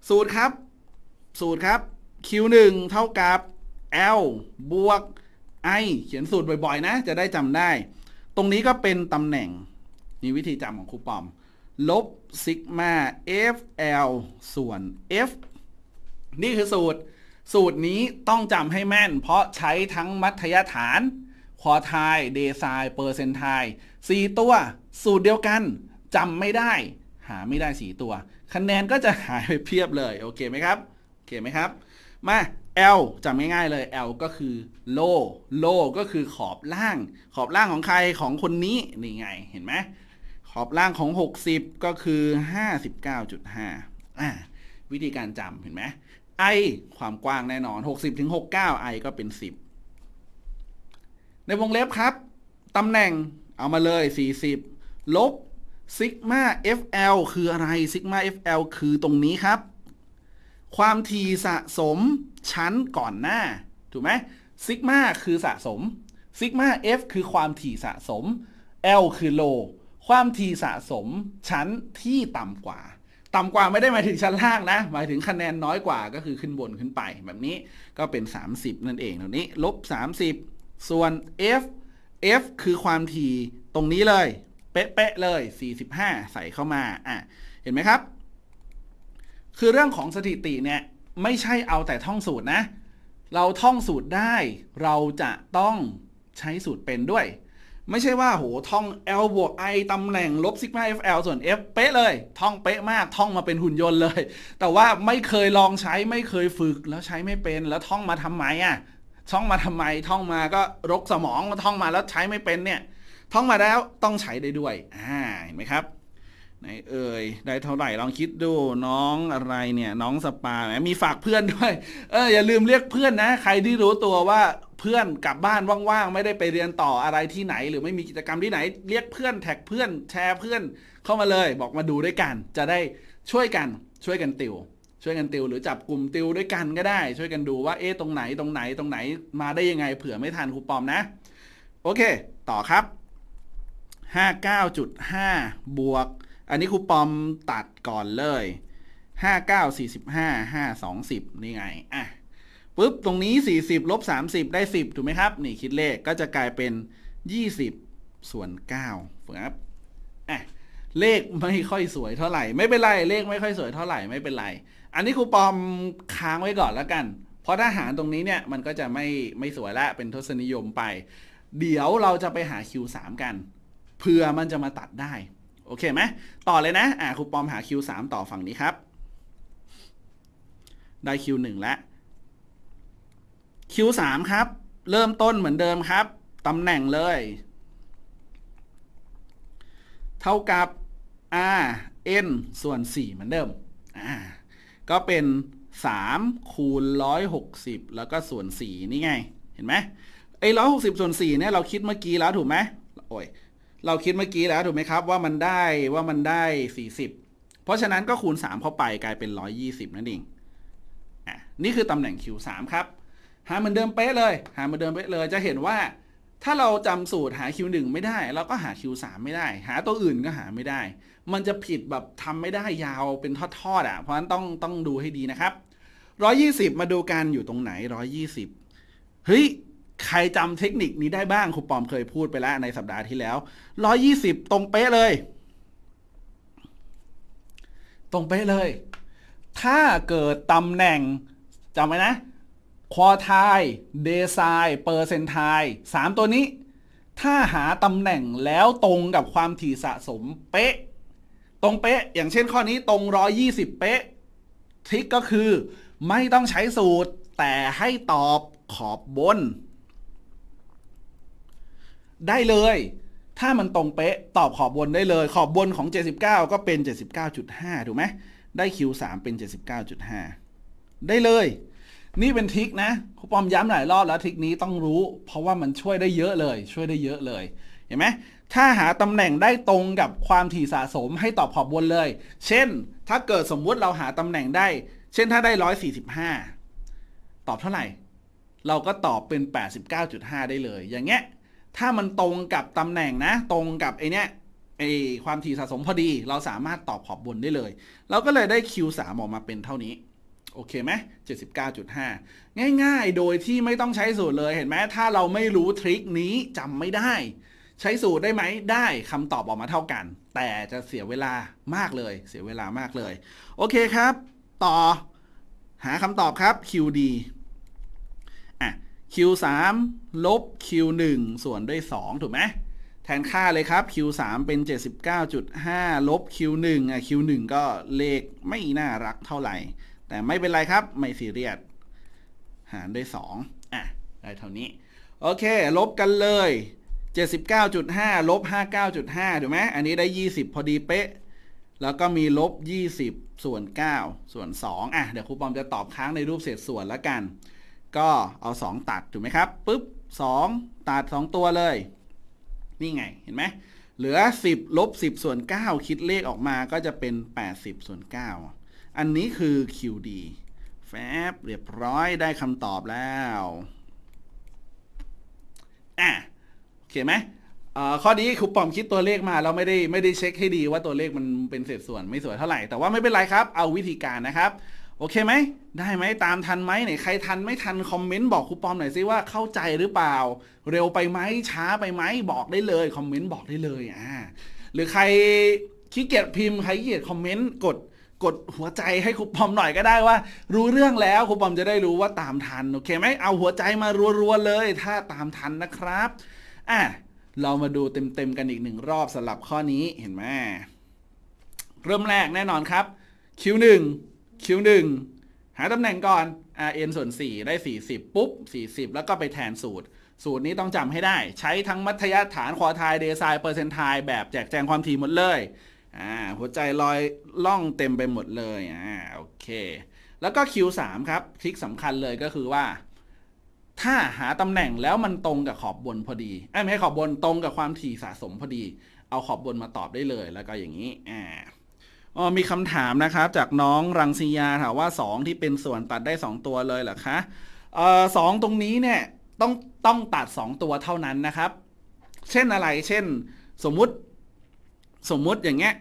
สูตรครับ สูตรครับ Q1 เท่ากับ L บวก I เขียนสูตรบ่อยๆ นะ จะได้จำได้ ตรงนี้ก็เป็นตำแหน่งนี่วิธีจำของครูปอม ลบซิกมา FL ส่วน F นี่คือสูตร สูตรนี้ต้องจำให้แม่น เพราะใช้ทั้งมัธยฐาน ควอไทยเดซายเปอร์เซนไทย4ตัว สูตรเดียวกัน จำไม่ได้ หาไม่ได้4ตัว คะแนนก็จะหายไปเพียบเลย โอเคไหมครับ โอเคไหมครับมา L จำง่ายๆเลย L ก็คือโลโลก็คือขอบล่างขอบล่างของใครของคนนี้ นี่ไงเห็นไหมขอบล่างของ 60 ก็คือ 59.5 อ่าวิธีการจำเห็นไหม I ความกว้างแน่นอน 60ถึง69 I ก็เป็น 10 ในวงเล็บครับตำแหน่งเอามาเลย 40ลบซิกมา FL คืออะไรซิกมา FL คือตรงนี้ครับความถี่สะสมชั้นก่อนหน้า ถูกไหมซิกมาคือสะสมซิกมา f คือความถี่สะสม l คือโล ความถี่สะสมชั้นที่ต่ำกว่า ต่ำกว่าไม่ได้หมายถึงชั้นล่างนะ หมายถึงคะแนนน้อยกว่าก็คือขึ้นบนขึ้นไป แบบนี้ก็เป็น 30 นั่นเองตรงนี้ลบ 30 ส่วน f f คือความถี่ตรงนี้เลย เป๊ะ ๆ เลย 45 ใส่เข้ามาอ่ะเห็นไหมครับคือเรื่องของสถิติเนี่ยไม่ใช่เอาแต่ท่องสูตรนะ เราท่องสูตรได้เราจะต้องใช้สูตรเป็นด้วย ไม่ใช่ว่าโหท่อง L บวก I ตำแหน่งลบซิกมา FL ส่วน F เป๊ะเลย ท่องเป๊ะมากท่องมาเป็นหุ่นยนต์เลย แต่ว่าไม่เคยลองใช้ไม่เคยฝึกแล้วใช้ไม่เป็นแล้วท่องมาทำไมอะ่ะ ท่องมาทำไม ท่องมาก็รกสมองมาท่องมาแล้วใช้ไม่เป็นเนี่ย ท่องมาแล้วต้องใช้ได้ด้วย อ่าเห็นไหมครับไหนเอ่ยได้เท่าไหร่ลองคิดดู น้องอะไรเนี่ย น้องสปาแหมีฝากเพื่อนด้วยเอออย่าลืมเรียกเพื่อนนะ ใครที่รู้ตัวว่าเพื่อนกลับบ้าน ว่างๆ ไม่ได้ไปเรียนต่ออะไรที่ไหน หรือไม่มีกิจกรรมที่ไหน เรียกเพื่อนแท็กเพื่อนแชร์เพื่อน เข้ามาเลยบอกมาดูด้วยกัน จะได้ช่วยกัน ช่วยกันติว ช่วยกันติว หรือจับกลุ่มติวด้วยกันก็ได้ ช่วยกันดูว่าเอ๊ะตรงไหนตรงไหนตรงไหน มาได้ยังไงเผื่อไม่ทันครูปอมนะ โอเคต่อครับ59.5บวกอันนี้ครูปอมตัดก่อนเลยห้าเก้าสี่สิบห้าห้าสองสิบนี่ไงอ่ะปุ๊บ ตรงนี้ 40ลบ30 ได้ 10 ถูกไหมครับ นี่คิดเลขก็จะกลายเป็น 20 ส่วน9ครับอ่ะเลขไม่ค่อยสวยเท่าไหร่ ไม่เป็นไร เลขไม่ค่อยสวยเท่าไหร่ไม่เป็นไร อันนี้ครูปอมค้างไว้ก่อนแล้วกัน เพราะถ้าหารตรงนี้เนี่ยมันก็จะไม่ไม่สวยละเป็นทศนิยมไป เดี๋ยวเราจะไปหา Q3 กัน เผื่อมันจะมาตัดได้โอเคไหม ต่อเลยนะอ่าครูปอมหา Q3 ต่อฝั่งนี้ครับ ได้ Q1 แล้ว Q3 ครับ เริ่มต้นเหมือนเดิมครับ ตำแหน่งเลย เท่ากับ r n ส่วน 4 เหมือนเดิม อ่า ก็เป็น 3 คูณ 160 แล้วก็ส่วน 4 นี่ไง เห็นไหมไอ้160 ส่วน4เนี่ย เราคิดเมื่อกี้แล้วถูกไหมโอ้ยเราคิดเมื่อกี้แล้ว ถูกไหมครับว่ามันได้ว่ามันได้ 40 เพราะฉะนั้นก็คูณ 3 เข้าไปกลายเป็น 120 นั่นเองอ่ะนี่คือตำแหน่ง Q3 ครับ หาเหมือนเดิมเป๊ะเลย หาเหมือนเดิมเป๊ะเลย จะเห็นว่า ถ้าเราจำสูตรหา Q1 ไม่ได้ เราก็หา Q3 ไม่ได้ หาตัวอื่นก็หาไม่ได้ มันจะผิดแบบทำไม่ได้ยาวเป็นทอดๆอ่ะเพราะฉะนั้นต้องต้องดูให้ดีนะครับ 120 มาดูกันอยู่ตรงไหน 120เฮ้ยใครจำเทคนิคนี้ได้บ้างครูปอมเคยพูดไปแล้วในสัปดาห์ที่แล้วร้อยี่สิบตรงเป๊ะเลย ตรงเป๊ะเลย ถ้าเกิดตำแหน่งจำไว้นะควอไทเดซายเปอร์เซนไทสามตัวนี้ ถ้าหาตำแหน่งแล้วตรงกับความถี่สะสมเป๊ะ ตรงเป๊ะ อย่างเช่นข้อนี้ตรงส2บเป๊ะ ทริคก็คือ ไม่ต้องใช้สูตร แต่ให้ตอบขอบบนได้เลย ถ้ามันตรงเป๊ะตอบขอบบนได้เลย ขอบบนของ 79 ก็เป็น 79.5ถูกไหม ได้ Q3 เป็น 79.5 ได้เลย นี่เป็นทริคนะครูปอมย้ำหลายรอบแล้วทริคนี้ต้องรู้ เพราะว่ามันช่วยได้เยอะเลย ช่วยได้เยอะเลย เห็นไหมถ้าหาตำแหน่งได้ตรงกับความถี่สะสมให้ตอบขอบบนเลย เช่นถ้าเกิดสมมุติเราหาตำแหน่งได้ เช่นถ้าได้ 145 ตอบเท่าไหร่ เราก็ตอบเป็น 89.5 ได้เลย อย่างเงี้ยถ้ามันตรงกับตำแหน่งนะ ตรงกับไอเนี้ยไอความถี่สะสมพอดี เราสามารถตอบขอบบนได้เลย เราก็เลยได้ Q3 ออกมาเป็นเท่านี้ โอเคไหม 79.5 ง่าย ๆ โดยที่ไม่ต้องใช้สูตรเลยเห็นไหมถ้าเราไม่รู้ทริคนี้จำไม่ได้ใช้สูตรได้ไหมได้คำตอบออกมาเท่ากัน แต่จะเสียเวลามากเลยเสียเวลามากเลย โอเคครับ ต่อ หาคำตอบครับ QD q 3ลบ q 1ส่วนด้วย2ถูกไหมแทนค่าเลยครับ q 3เป็น 79.5 ลบ q 1อ่ะ q 1ก็เลขไม่น่ารักเท่าไหร่ แต่ไม่เป็นไรครับไม่ซีเรียสหารด้วย2อ่ะได้เท่านี้ โอเค ลบกันเลย 79.5 ลบ 59.5 ถูกไหมอันนี้ได้ 20 พอดีเป๊ะแล้วก็มีลบ 20ส่วน9ส่วน2อ่ะเดี๋ยวครูปอมจะตอบค้างในรูปเศษส่วนละกันก็เอา 2 ตัด ถูกไหมครับปุ๊บ 2 ตัด 2 ตัวเลย นี่ไงเห็นไหม เหลือ 10 ลบ 10 ส่วน 9 คิดเลขออกมาก็จะเป็น 80 ส่วน 9 อันนี้คือ QD แฟบเรียบร้อยได้คำตอบแล้วอ่ะโอเคไหมข้อนี้ครูปอมคิดตัวเลขมาเราไม่ได้ไม่ได้เช็คให้ดีว่าตัวเลขมันเป็นเศษส่วนไม่ส่วนเท่าไหร่ แต่ว่าไม่เป็นไรครับ เอาวิธีการนะครับโอเคไหม ได้ไหม ตามทันไหมไหนใครทันไม่ทันคอมเมนต์บอกครูปอมหน่อยซิว่าเข้าใจหรือเปล่า เร็วไปไหมช้าไปไหมบอกได้เลยคอมเมนต์บอกได้เลยอ่าหรือใครขี้เกียจพิมพ์ใครขี้เกียจคอมเมนต์กดกดหัวใจให้ครูปอมหน่อยก็ได้ว่ารู้เรื่องแล้วครูปอมจะได้รู้ว่าตามทันโอเคไหมเอาหัวใจมารัว ๆ เลย ถ้าตามทันนะครับอ่ะเรามาดูเต็ม ๆ กันอีกหนึ่งรอบสำหรับข้อนี้เห็นไหมเริ่มแรกแน่นอนครับ คิวหนึ่งคิวหนึ่งหาตำแหน่งก่อน rn ส่วน 4 ได้ 40 ปุ๊บ 40 แล้วก็ไปแทนสูตร สูตรนี้ต้องจำให้ได้ ใช้ทั้งมัธยฐาน ควอไทยเดซายเปอร์เซนทายแบบแจกแจงความถี่หมดเลยอ่าหัวใจลอยล่องเต็มไปหมดเลยอ่าโอเคแล้วก็ Q3 ครับ คลิกสำคัญเลยก็คือว่า ถ้าหาตำแหน่งแล้วมันตรงกับขอบบนพอดีไม่ใช่ขอบบนตรงกับความถี่สะสมพอดี เอาขอบบนมาตอบได้เลย แล้วก็อย่างนี้อ่าอ๋อมีคำถามนะครับ จากน้องรังสียาถามว่า2ที่เป็นส่วนตัดได้2ตัวเลยเหรอคะเออสองตรงนี้เนี่ยต้องต้องตัด2ตัวเท่านั้นนะครับ เช่นอะไรเช่นสมมุติสมมุติอย่างเงี้ย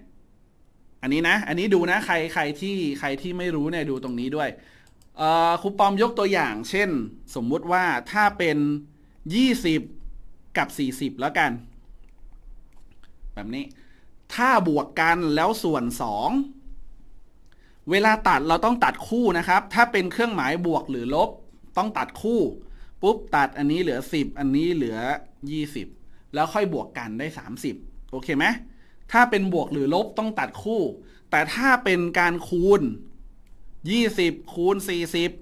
อันนี้นะ อันนี้ดูนะ ใครใครที่ใครที่ไม่รู้เนี่ยดูตรงนี้ด้วยครูปอมยกตัวอย่าง เช่น สมมุติว่าถ้าเป็น20 กับ 40แล้วกัน แบบนี้ถ้าบวกกันแล้วส่วน2เวลาตัดเราต้องตัดคู่นะครับ ถ้าเป็นเครื่องหมายบวกหรือลบ ต้องตัดคู่ ปุ๊บตัดอันนี้เหลือ 10 อันนี้เหลือ 20 แล้วค่อยบวกกันได้ 30 โอเคไหมถ้าเป็นบวกหรือลบต้องตัดคู่ แต่ถ้าเป็นการคูณ 20คูณ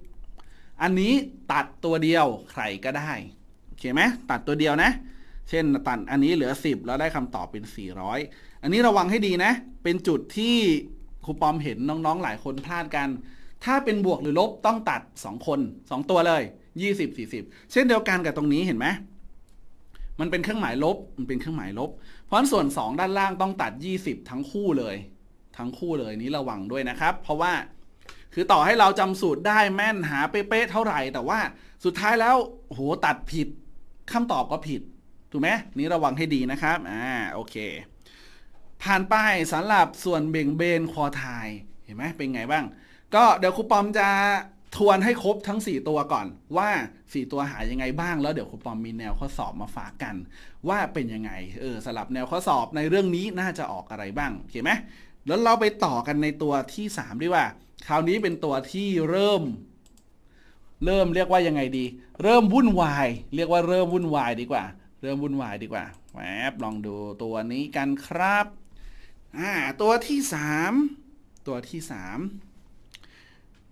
40 อันนี้ตัดตัวเดียวใครก็ได้ โอเคไหมตัดตัวเดียวนะ เช่น ตัดอันนี้เหลือ10แล้วได้คำตอบเป็น400อันนี้ระวังให้ดีนะ เป็นจุดที่ครูปอมเห็นน้องๆหลายคนพลาดกัน ถ้าเป็นบวกหรือลบต้องตัด2คน2ตัวเลย20 40 เช่นเดียวกันกับตรงนี้เห็นไหม มันเป็นเครื่องหมายลบ มันเป็นเครื่องหมายลบ เพราะนั้นส่วน 2 ด้านล่างต้องตัด 20 ทั้งคู่เลย ทั้งคู่เลยนี้ระวังด้วยนะครับ เพราะว่า คือต่อให้เราจำสูตรได้แม่นหาเป๊ะเท่าไหร่ แต่ว่าสุดท้ายแล้วโหตัดผิด คำตอบก็ผิดถูกไหมนี้ระวังให้ดีนะครับอ่าโอเคผ่านไปสำหรับส่วนเบ่งเบนคอทาย เห็นไหมเป็นไงบ้าง ก็เดี๋ยวครูปอมจะทวนให้ครบทั้ง4ตัวก่อน ว่า4ตัวหายังไงบ้างแล้วเดี๋ยวครูปอมมีแนวข้อสอบมาฝากกัน ว่าเป็นยังไง เออสลับแนวข้อสอบในเรื่องนี้น่าจะออกอะไรบ้างเห็นไหมแล้วเราไปต่อกันในตัวที่3ดีกว่า คราวนี้เป็นตัวที่เริ่ม เริ่มเรียกว่ายังไงดี เริ่มวุ่นวายเรียกว่าเริ่มวุ่นวายดีกว่า เริ่มวุ่นวายดีกว่าแหมลองดูตัวนี้กันครับตัวที่สามตัวที่สาม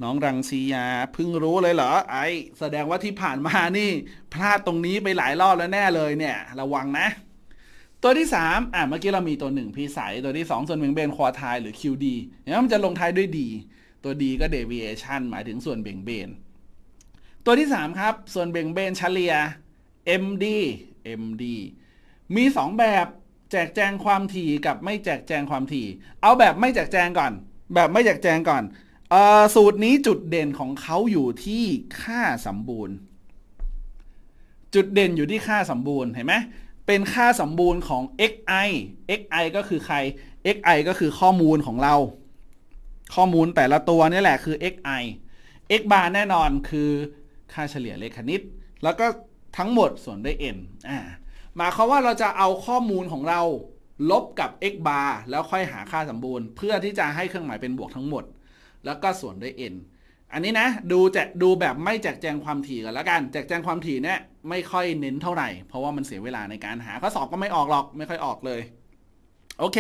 น้องรังสียาเพิ่งรู้เลยเหรอ ไอแสดงว่าที่ผ่านมานี่พลาดตรงนี้ไปหลายรอบแล้วแน่เลย เนี่ยระวังนะ ตัวที่สามอ่ะเมื่อกี้เรามีตัวหนึ่งพีสายตัวที่สองส่วนเบี่ยงเบนควอทายหรือ QD เนี่ยมันจะลงท้ายด้วยดี ตัวดีก็เดเว a t ชันหมายถึงส่วนเบี่ยงเบน ตัวที่สามครับ ส่วนเบี่ยงเบนเฉลี่ย MD MD มีสองแบบแจกแจงความถี่กับไม่แจกแจงความถี่ เอาแบบไม่แจกแจงก่อน แบบไม่แจกแจงก่อนออสูตรนี้จุดเด่นของเขาอยู่ที่ค่าสมบูรณ์ จุดเด่นอยู่ที่ค่าสมบูรณ์เห็นไหมเป็นค่าสมบูรณ์ของ xi xi ก็คือใคร xi ก็คือข้อมูลของเรา ข้อมูลแต่ละตัวนี่แหละคือ xi x bar แน่นอนคือ ค่าเฉลี่ยเลขคณิต แล้วก็ทั้งหมดส่วนด้วย n อ่าหมายความว่าเราจะเอาข้อมูลของเราลบกับ x bar แล้วค่อยหาค่าสมบูรณ์เพื่อที่จะให้เครื่องหมายเป็นบวกทั้งหมด แล้วก็ส่วนด้วย n อันนี้นะ ดูจะดูแบบไม่แจกแจงความถี่กันแล้วกันแจกแจงความถี่เนี่ยไม่ค่อยเน้นเท่าไหร่เพราะว่ามันเสียเวลาในการหาข้อสอบก็ไม่ออกหรอก ไม่ค่อยออกเลย โอเค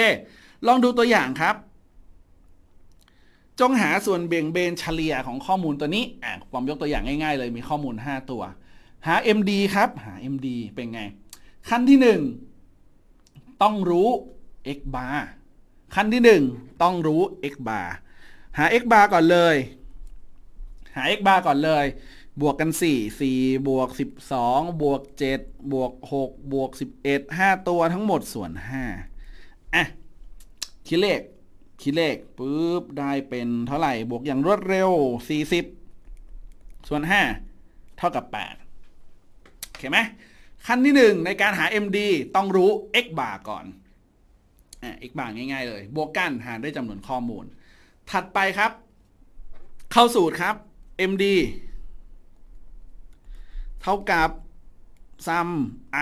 ลองดูตัวอย่างครับ จงหาส่วนเบี่ยงเบนเฉลี่ยของข้อมูลตัวนี้อ่ะผมยกตัวอย่างง่ายๆ เลยมีข้อมูล 5 ตัว หา MD ครับหา MD เป็นไงขั้นที่ 1 ต้องรู้ x bar ขั้นที่ 1 ต้องรู้ x bar หา x bar ก่อนเลย หา x bar ก่อนเลย บวกกัน 4 4บวก12บวก7บวก6บวก11 5 ตัวทั้งหมดส่วน 5 อ่ะ คิดเลข คิดเลขปุ๊บ ได้เป็นเท่าไหร่บวกอย่างรวดเร็ว 40 ส่วน 5 เท่ากับ 8 โอเคไหมขั้นที่1ในการหา MD ต้องรู้ x าร์ก่อนอี x บางง่ายๆเลยบวกกัน หารด้วยจำนวนข้อมูล ถัดไปครับ เข้าสูตรครับ MD เท่ากับซัม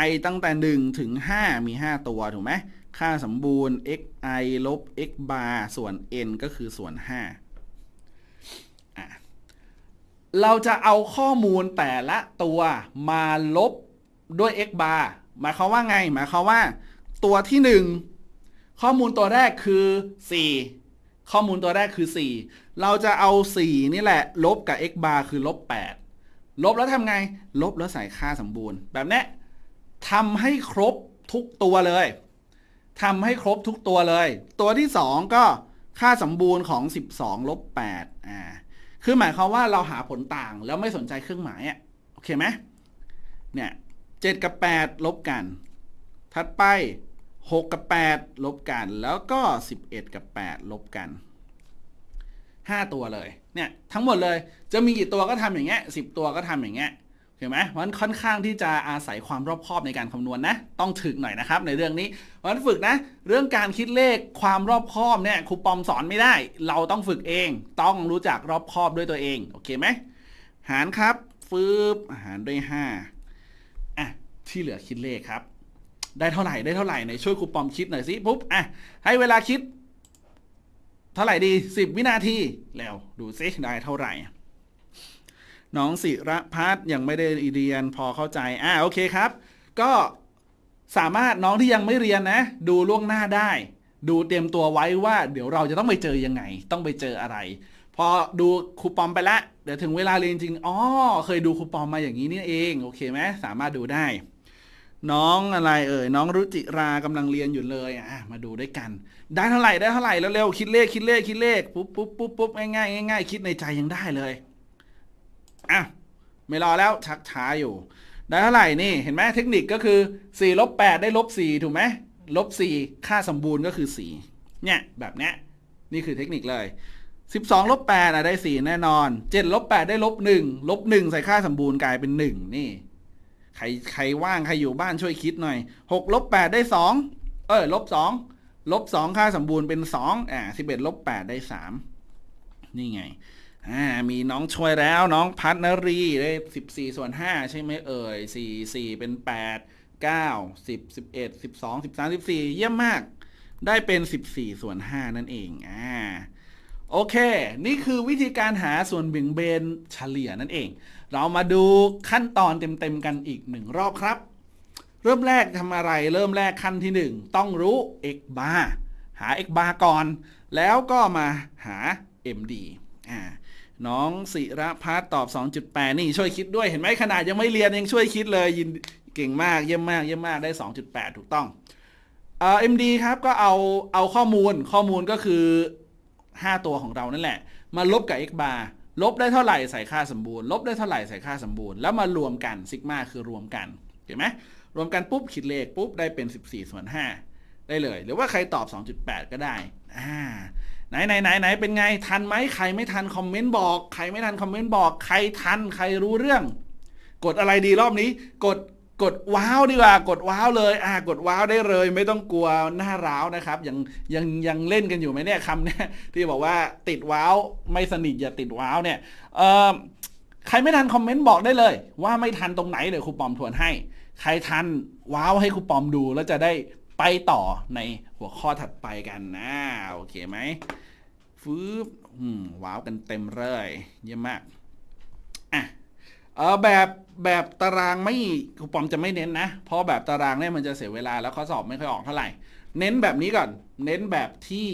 i ตั้งแต่ 1 ถึง 5 มี 5 ตัว ถูกไหม ค่าสมบูรณ์ x i ลบ x าร์ ส่วน n ก็คือส่วน 5 เราจะเอาข้อมูลแต่ละตัวมาลบด้วย x bar หมายความว่าไง หมายความว่า ตัวที่ 1 ข้อมูลตัวแรกคือ 4 ข้อมูลตัวแรกคือ 4 เราจะเอา 4นี่แหละ ลบกับ x bar คือลบ8ลบแล้วทำไง ลบแล้วใส่ค่าสมบูรณ์ แบบนี้ทำให้ครบทุกตัวเลย ทำให้ครบทุกตัวเลย ตัวที่ 2 ก็ค่าสมบูรณ์ของ 12 ลบ8อ่า คือหมายความว่าเราหาผลต่างแล้วไม่สนใจเครื่องหมายอ่ะ โอเคไหมเนี่ย7กับ 8 ลบกัน ถัดไป 6 กับ 8 ลบกัน แล้วก็ 11 กับ 8 ลบกัน 5 ตัวเลย เนี่ยทั้งหมดเลย จะมีกี่ตัวก็ทำอย่างเงี้ย10 ตัวก็ทำอย่างเงี้ยเห็นไหมวันค่อนข้างที่จะอาศัยความรอบคอบในการคำนวณนนะต้องถึกหน่อยนะครับในเรื่องนี้นันฝึกนะ เรื่องการคิดเลขความรอบคอบเนี่ยครูปอมสอนไม่ได้ เราต้องฝึกเอง ต้องรู้จักรอบคอบด้วยตัวเอง โอเคไหมหารครับฟืบหารด้วย5ที่เหลือคิดเลขครับ ได้เท่าไหร่ได้เท่าไหร่ไหนช่วยครูปอมคิดหน่อยสิปุ๊บอ่ะให้เวลาคิด เท่าไหร่ดี 10 วินาทีแล้วดูซิ ได้เท่าไหร่ น้องศิระพัฒยังไม่ได้เรียนพอเข้าใจอ่าโอเคครับ ก็สามารถน้องที่ยังไม่เรียนนะ ดูล่วงหน้าได้ ดูเตรียมตัวไว้ว่าเดี๋ยวเราจะต้องไปเจอยังไง ต้องไปเจออะไรพอดูคูปอมไปละเดี๋ยวถึงเวลาเรียนจริงอ๋อเคยดูคูปอมมาอย่างนี้นี่เองโอเคไหมสามารถดูได้น้องอะไรเอ่ย น้องรุจิรากำลังเรียนอยู่เลย อ่ะ มาดูด้วยกัน ได้เท่าไหร่ได้เท่าไหร่เร็วๆคิดเลขคิดเลขคิดเลขปุ๊บปุ๊บปุ๊บปุ๊บง่ายง่ายง่ายคิดในใจยังได้เลยอ่ะไม่รอแล้วชักช้าอยู่ ได้เท่าไหร่นี่ เห็นไหมเทคนิคก็คือ4ลบดได้ลบ่ถูกไหมลบ่ค่าสมบูรณ์ก็คือ 4 เนี่ย แบบเนี้ยนี่คือเทคนิคเลย 12ลบแอ่ะได้ 4 แน่นอน7ลบดได้ลบงลบงใส่ค่าสมบูรณ์กลายเป็น1นี่ใครใครว่างใครอยู่บ้านช่วยคิดหน่อยหกลบแปดได้สองเออลบสองลบสองค่าสมบูรณ์เป็นสองอ่าสิบเอ็ดลบแปดได้สามนี่ไง อ่า มีน้องช่วยแล้วน้องพัฒนรีได้สิบสี่ส่วนห้าใช่ไหมเอ่ยสี่สี่เป็นแปดเก้าสิบสิบเอ็ดสิบสองสิบสามสิบสี่เยี่ยมมาก ได้เป็นสิบสี่ส่วนห้านั่นเอง อ่า โอเค นี่คือวิธีการหาส่วนเบี่ยงเบนเฉลี่ยนั่นเองเรามาดูขั้นตอนเต็มๆกันอีกหนึ่งรอบครับ เริ่มแรกทำอะไร เริ่มแรกขั้นที่ 1 ต้องรู้ x bar หา x bar ก่อน แล้วก็มาหา md อ่าน้องศิระพัฒตอบ 2.8 นี่ช่วยคิดด้วยเห็นไหมขนาดยังไม่เรียน ยังช่วยคิดเลยยินเก่งมากเยี่ยมมากเยี่ยมมากได้ 2.8 ถูกต้องเอ็มดีครับ ก็เอาเอาข้อมูลข้อมูลก็คือ 5 ตัวของเรานั่นแหละมาลบกับ x bar ลบได้ เท่าไหร่ ใส่ ค่าสมบูรณ์ลบได้เท่าไหร่ใส่ค่าสมบูรณ์ แล้ว มารวมกันซิกมาคือรวมกันเห็นไหมรวมกันปุ๊บคิดเลขปุ๊บได้เป็น 14ส่วน5ได้เลย หรือว่าใครตอบ 2.8 ก็ได้อ่าไหนไหนไหนไหนเป็นไงทันไหมใครไม่ทัน คอมเมนต์บอก ใคร ไม่ ทันคอมเมนต์บอกใครทันใครรู้เรื่อง กดอะไรดีรอบนี้กดกดว้าวดีกว่า กดว้าวเลยอ่า กดว้าวได้เลย ไม่ต้องกลัวหน้าร้าวนะครับ ยังยังยังเล่นกันอยู่ไหมเนี่ยคำเนี่ยที่บอกว่าติดว้าว ไม่สนิทอย่าติดว้าว เนี่ย เอ่อใครไม่ทันคอมเมนต์บอกได้เลย ว่าไม่ทันตรงไหนเดี๋ยวครูปอมทวนให้ใครทันว้าว ให้ครูปอมดู แล้วจะได้ไปต่อในหัวข้อถัดไปกันนะโอเคไหมฟื้ว้าวกันเต็มเลยเยี่ยมมากอ่ะเออแบบแบบตารางไม่ครูปอมจะไม่เน้นนะ เพราะแบบตารางเนี่ยมันจะเสียเวลาแล้วข้อสอบไม่ค่อยออกเท่าไหร่ เน้นแบบนี้ก่อน เน้นแบบที่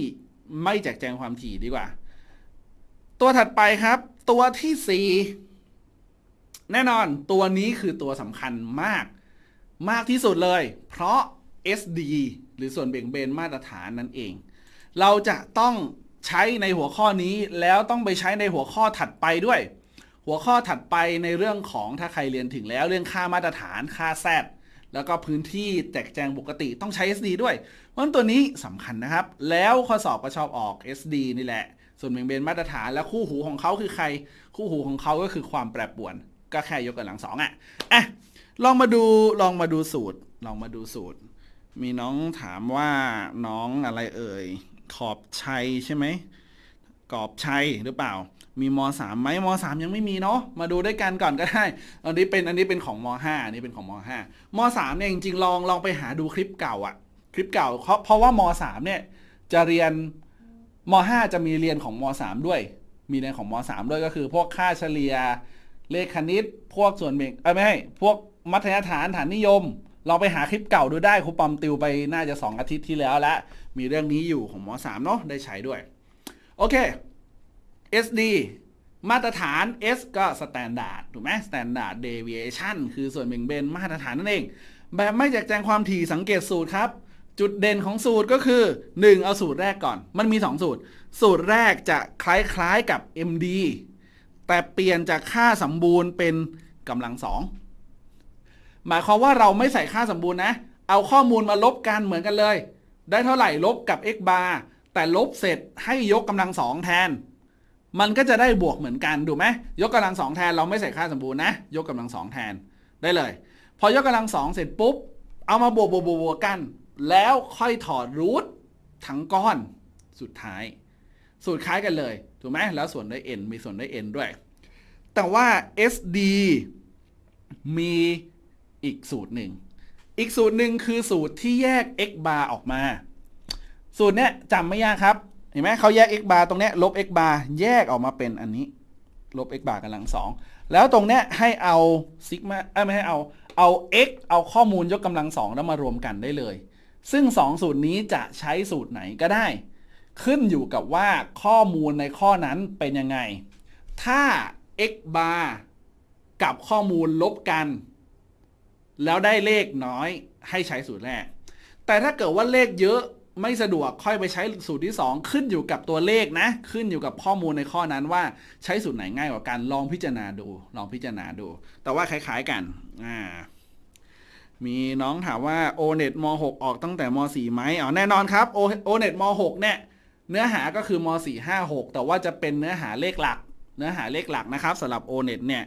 ไม่แจกแจงความถี่ดีกว่า ตัวถัดไปครับ ตัวที่สี่แน่นอนตัวนี้คือตัวสำคัญมากมากที่สุดเลย เพราะ SD หรือส่วนเบี่ยงเบนมาตรฐานนั่นเอง เราจะต้องใช้ในหัวข้อนี้แล้วต้องไปใช้ในหัวข้อถัดไปด้วยหัวข้อถัดไปในเรื่องของถ้าใครเรียนถึงแล้วเรื่องค่ามาตรฐานค่าแซดแล้วก็พื้นที่แจกแจงปกติต้องใช้ SD ด้วย เพราะตัวนี้สำคัญนะครับ แล้วข้อสอบก็ชอบออก SD นี่แหละ ส่วนเบี่ยงเบนมาตรฐานและคู่หูของเขาคือใคร คู่หูของเขาก็คือความแปรปวน ก็แค่ยกกันหลังสองอ่ะอ่ะลองมาดูลองมาดูสูตร ลองมาดูสูตร มีน้องถามว่า น้องอะไรเอ่ย ขอบชัยใช่ไหมกอบชัยหรือเปล่ามีม3ไหมม3ยังไม่มีเนาะ มาดูด้วยกันก่อนก็ได้อันนี้เป็นอันนี้เป็นของม5อันนี้ เป็นของม5ม3เนี่ยจริงๆลองลอง ไปหาดูคลิปเก่าอะคลิปเก่าเพราะเพราะว่าม3เนี่ยจะเรียนม5จะมีเรียนของม3ด้วย มีเรียนของม3ด้วยก็คือพวกค่าเฉลี่ยเลขคณิตพวกส่วนเบ่งเออไม่ใช่พวกมัธยฐานฐานนิยมลองไปหาคลิปเก่า ดูได้ครูปอมติวไปน่าจะ 2 อาทิตย์ที่แล้วและ มีเรื่องนี้อยู่ของม3เนาะได้ใช้ด้วยโอเค SD มาตรฐาน S ก็ standard ถูกไหม standard deviation คือส่วนเบ่งเบนมาตรฐานนั่นเอง แบบไม่แจกแจงความถี่สังเกตสูตรครับ จุดเด่นของสูตรก็คือ 1 เอาสูตรแรกก่อน มันมี 2 สูตร สูตรแรกจะคล้ายๆกับ MD แต่เปลี่ยนจากค่าสมบูรณ์เป็นกำลังสองหมายความว่าเราไม่ใส่ค่าสมบูรณ์นะ เอาข้อมูลมาลบกันเหมือนกันเลย ได้เท่าไหร่ลบกับ x bar แต่ลบเสร็จให้ยกกำลังสองแทนมันก็จะได้บวกเหมือนกัน ดูไหม ยกกำลังสองแทนเราไม่ใส่ค่าสมบูรณ์นะ ยกกำลังสองแทนได้เลย พอยกกำลังสองเสร็จปุ๊บ เอามาบวกบวกบวกบวกกัน แล้วค่อยถอดรูททั้งก้อนสุดท้าย สูตรคล้ายกันเลย ถูกไหมแล้วส่วนด้วย n มีส่วนด้วย n ด้วย แต่ว่า sd มีอีกสูตรหนึ่งอีกสูตรหนึ่งคือสูตรที่แยก x bar ออกมา สูตรเนี้ยจำไม่ยากครับเห็นไหมเขาแยก x bar ตรงนี้ ลบ x bar แยกออกมาเป็นอันนี้ลบ x bar กำลังสองแล้วตรงนี้ให้เอาซิกมาไม่ให้เอาเอา x เอาข้อมูลยกกำลังสองแล้วมารวมกันได้เลย ซึ่ง 2 สูตรนี้จะใช้สูตรไหนก็ได้ ขึ้นอยู่กับว่าข้อมูลในข้อนั้นเป็นยังไงถ้า x bar กับข้อมูลลบกัน แล้วได้เลขน้อยให้ใช้สูตรแรก แต่ถ้าเกิดว่าเลขเยอะไม่สะดวกค่อยไปใช้สูตรที่ 2 ขึ้นอยู่กับตัวเลขนะ ขึ้นอยู่กับข้อมูลในข้อนั้นว่าใช้สูตรไหนง่ายกว่ากันลองพิจารณาดูลองพิจารณาดู แต่ว่าคล้ายๆกัน อ่า มีน้องถามว่า o n e t ม6ออกตั้งแต่ม4ไหมอ๋อแน่นอนครับ o n e t ม6เนี่ย เนื้อหาก็คือม4 5 6 แต่ว่าจะเป็นเนื้อหาเลขหลัก เนื้อหาเลขหลักนะครับสำหรับ o n e t เนี่ย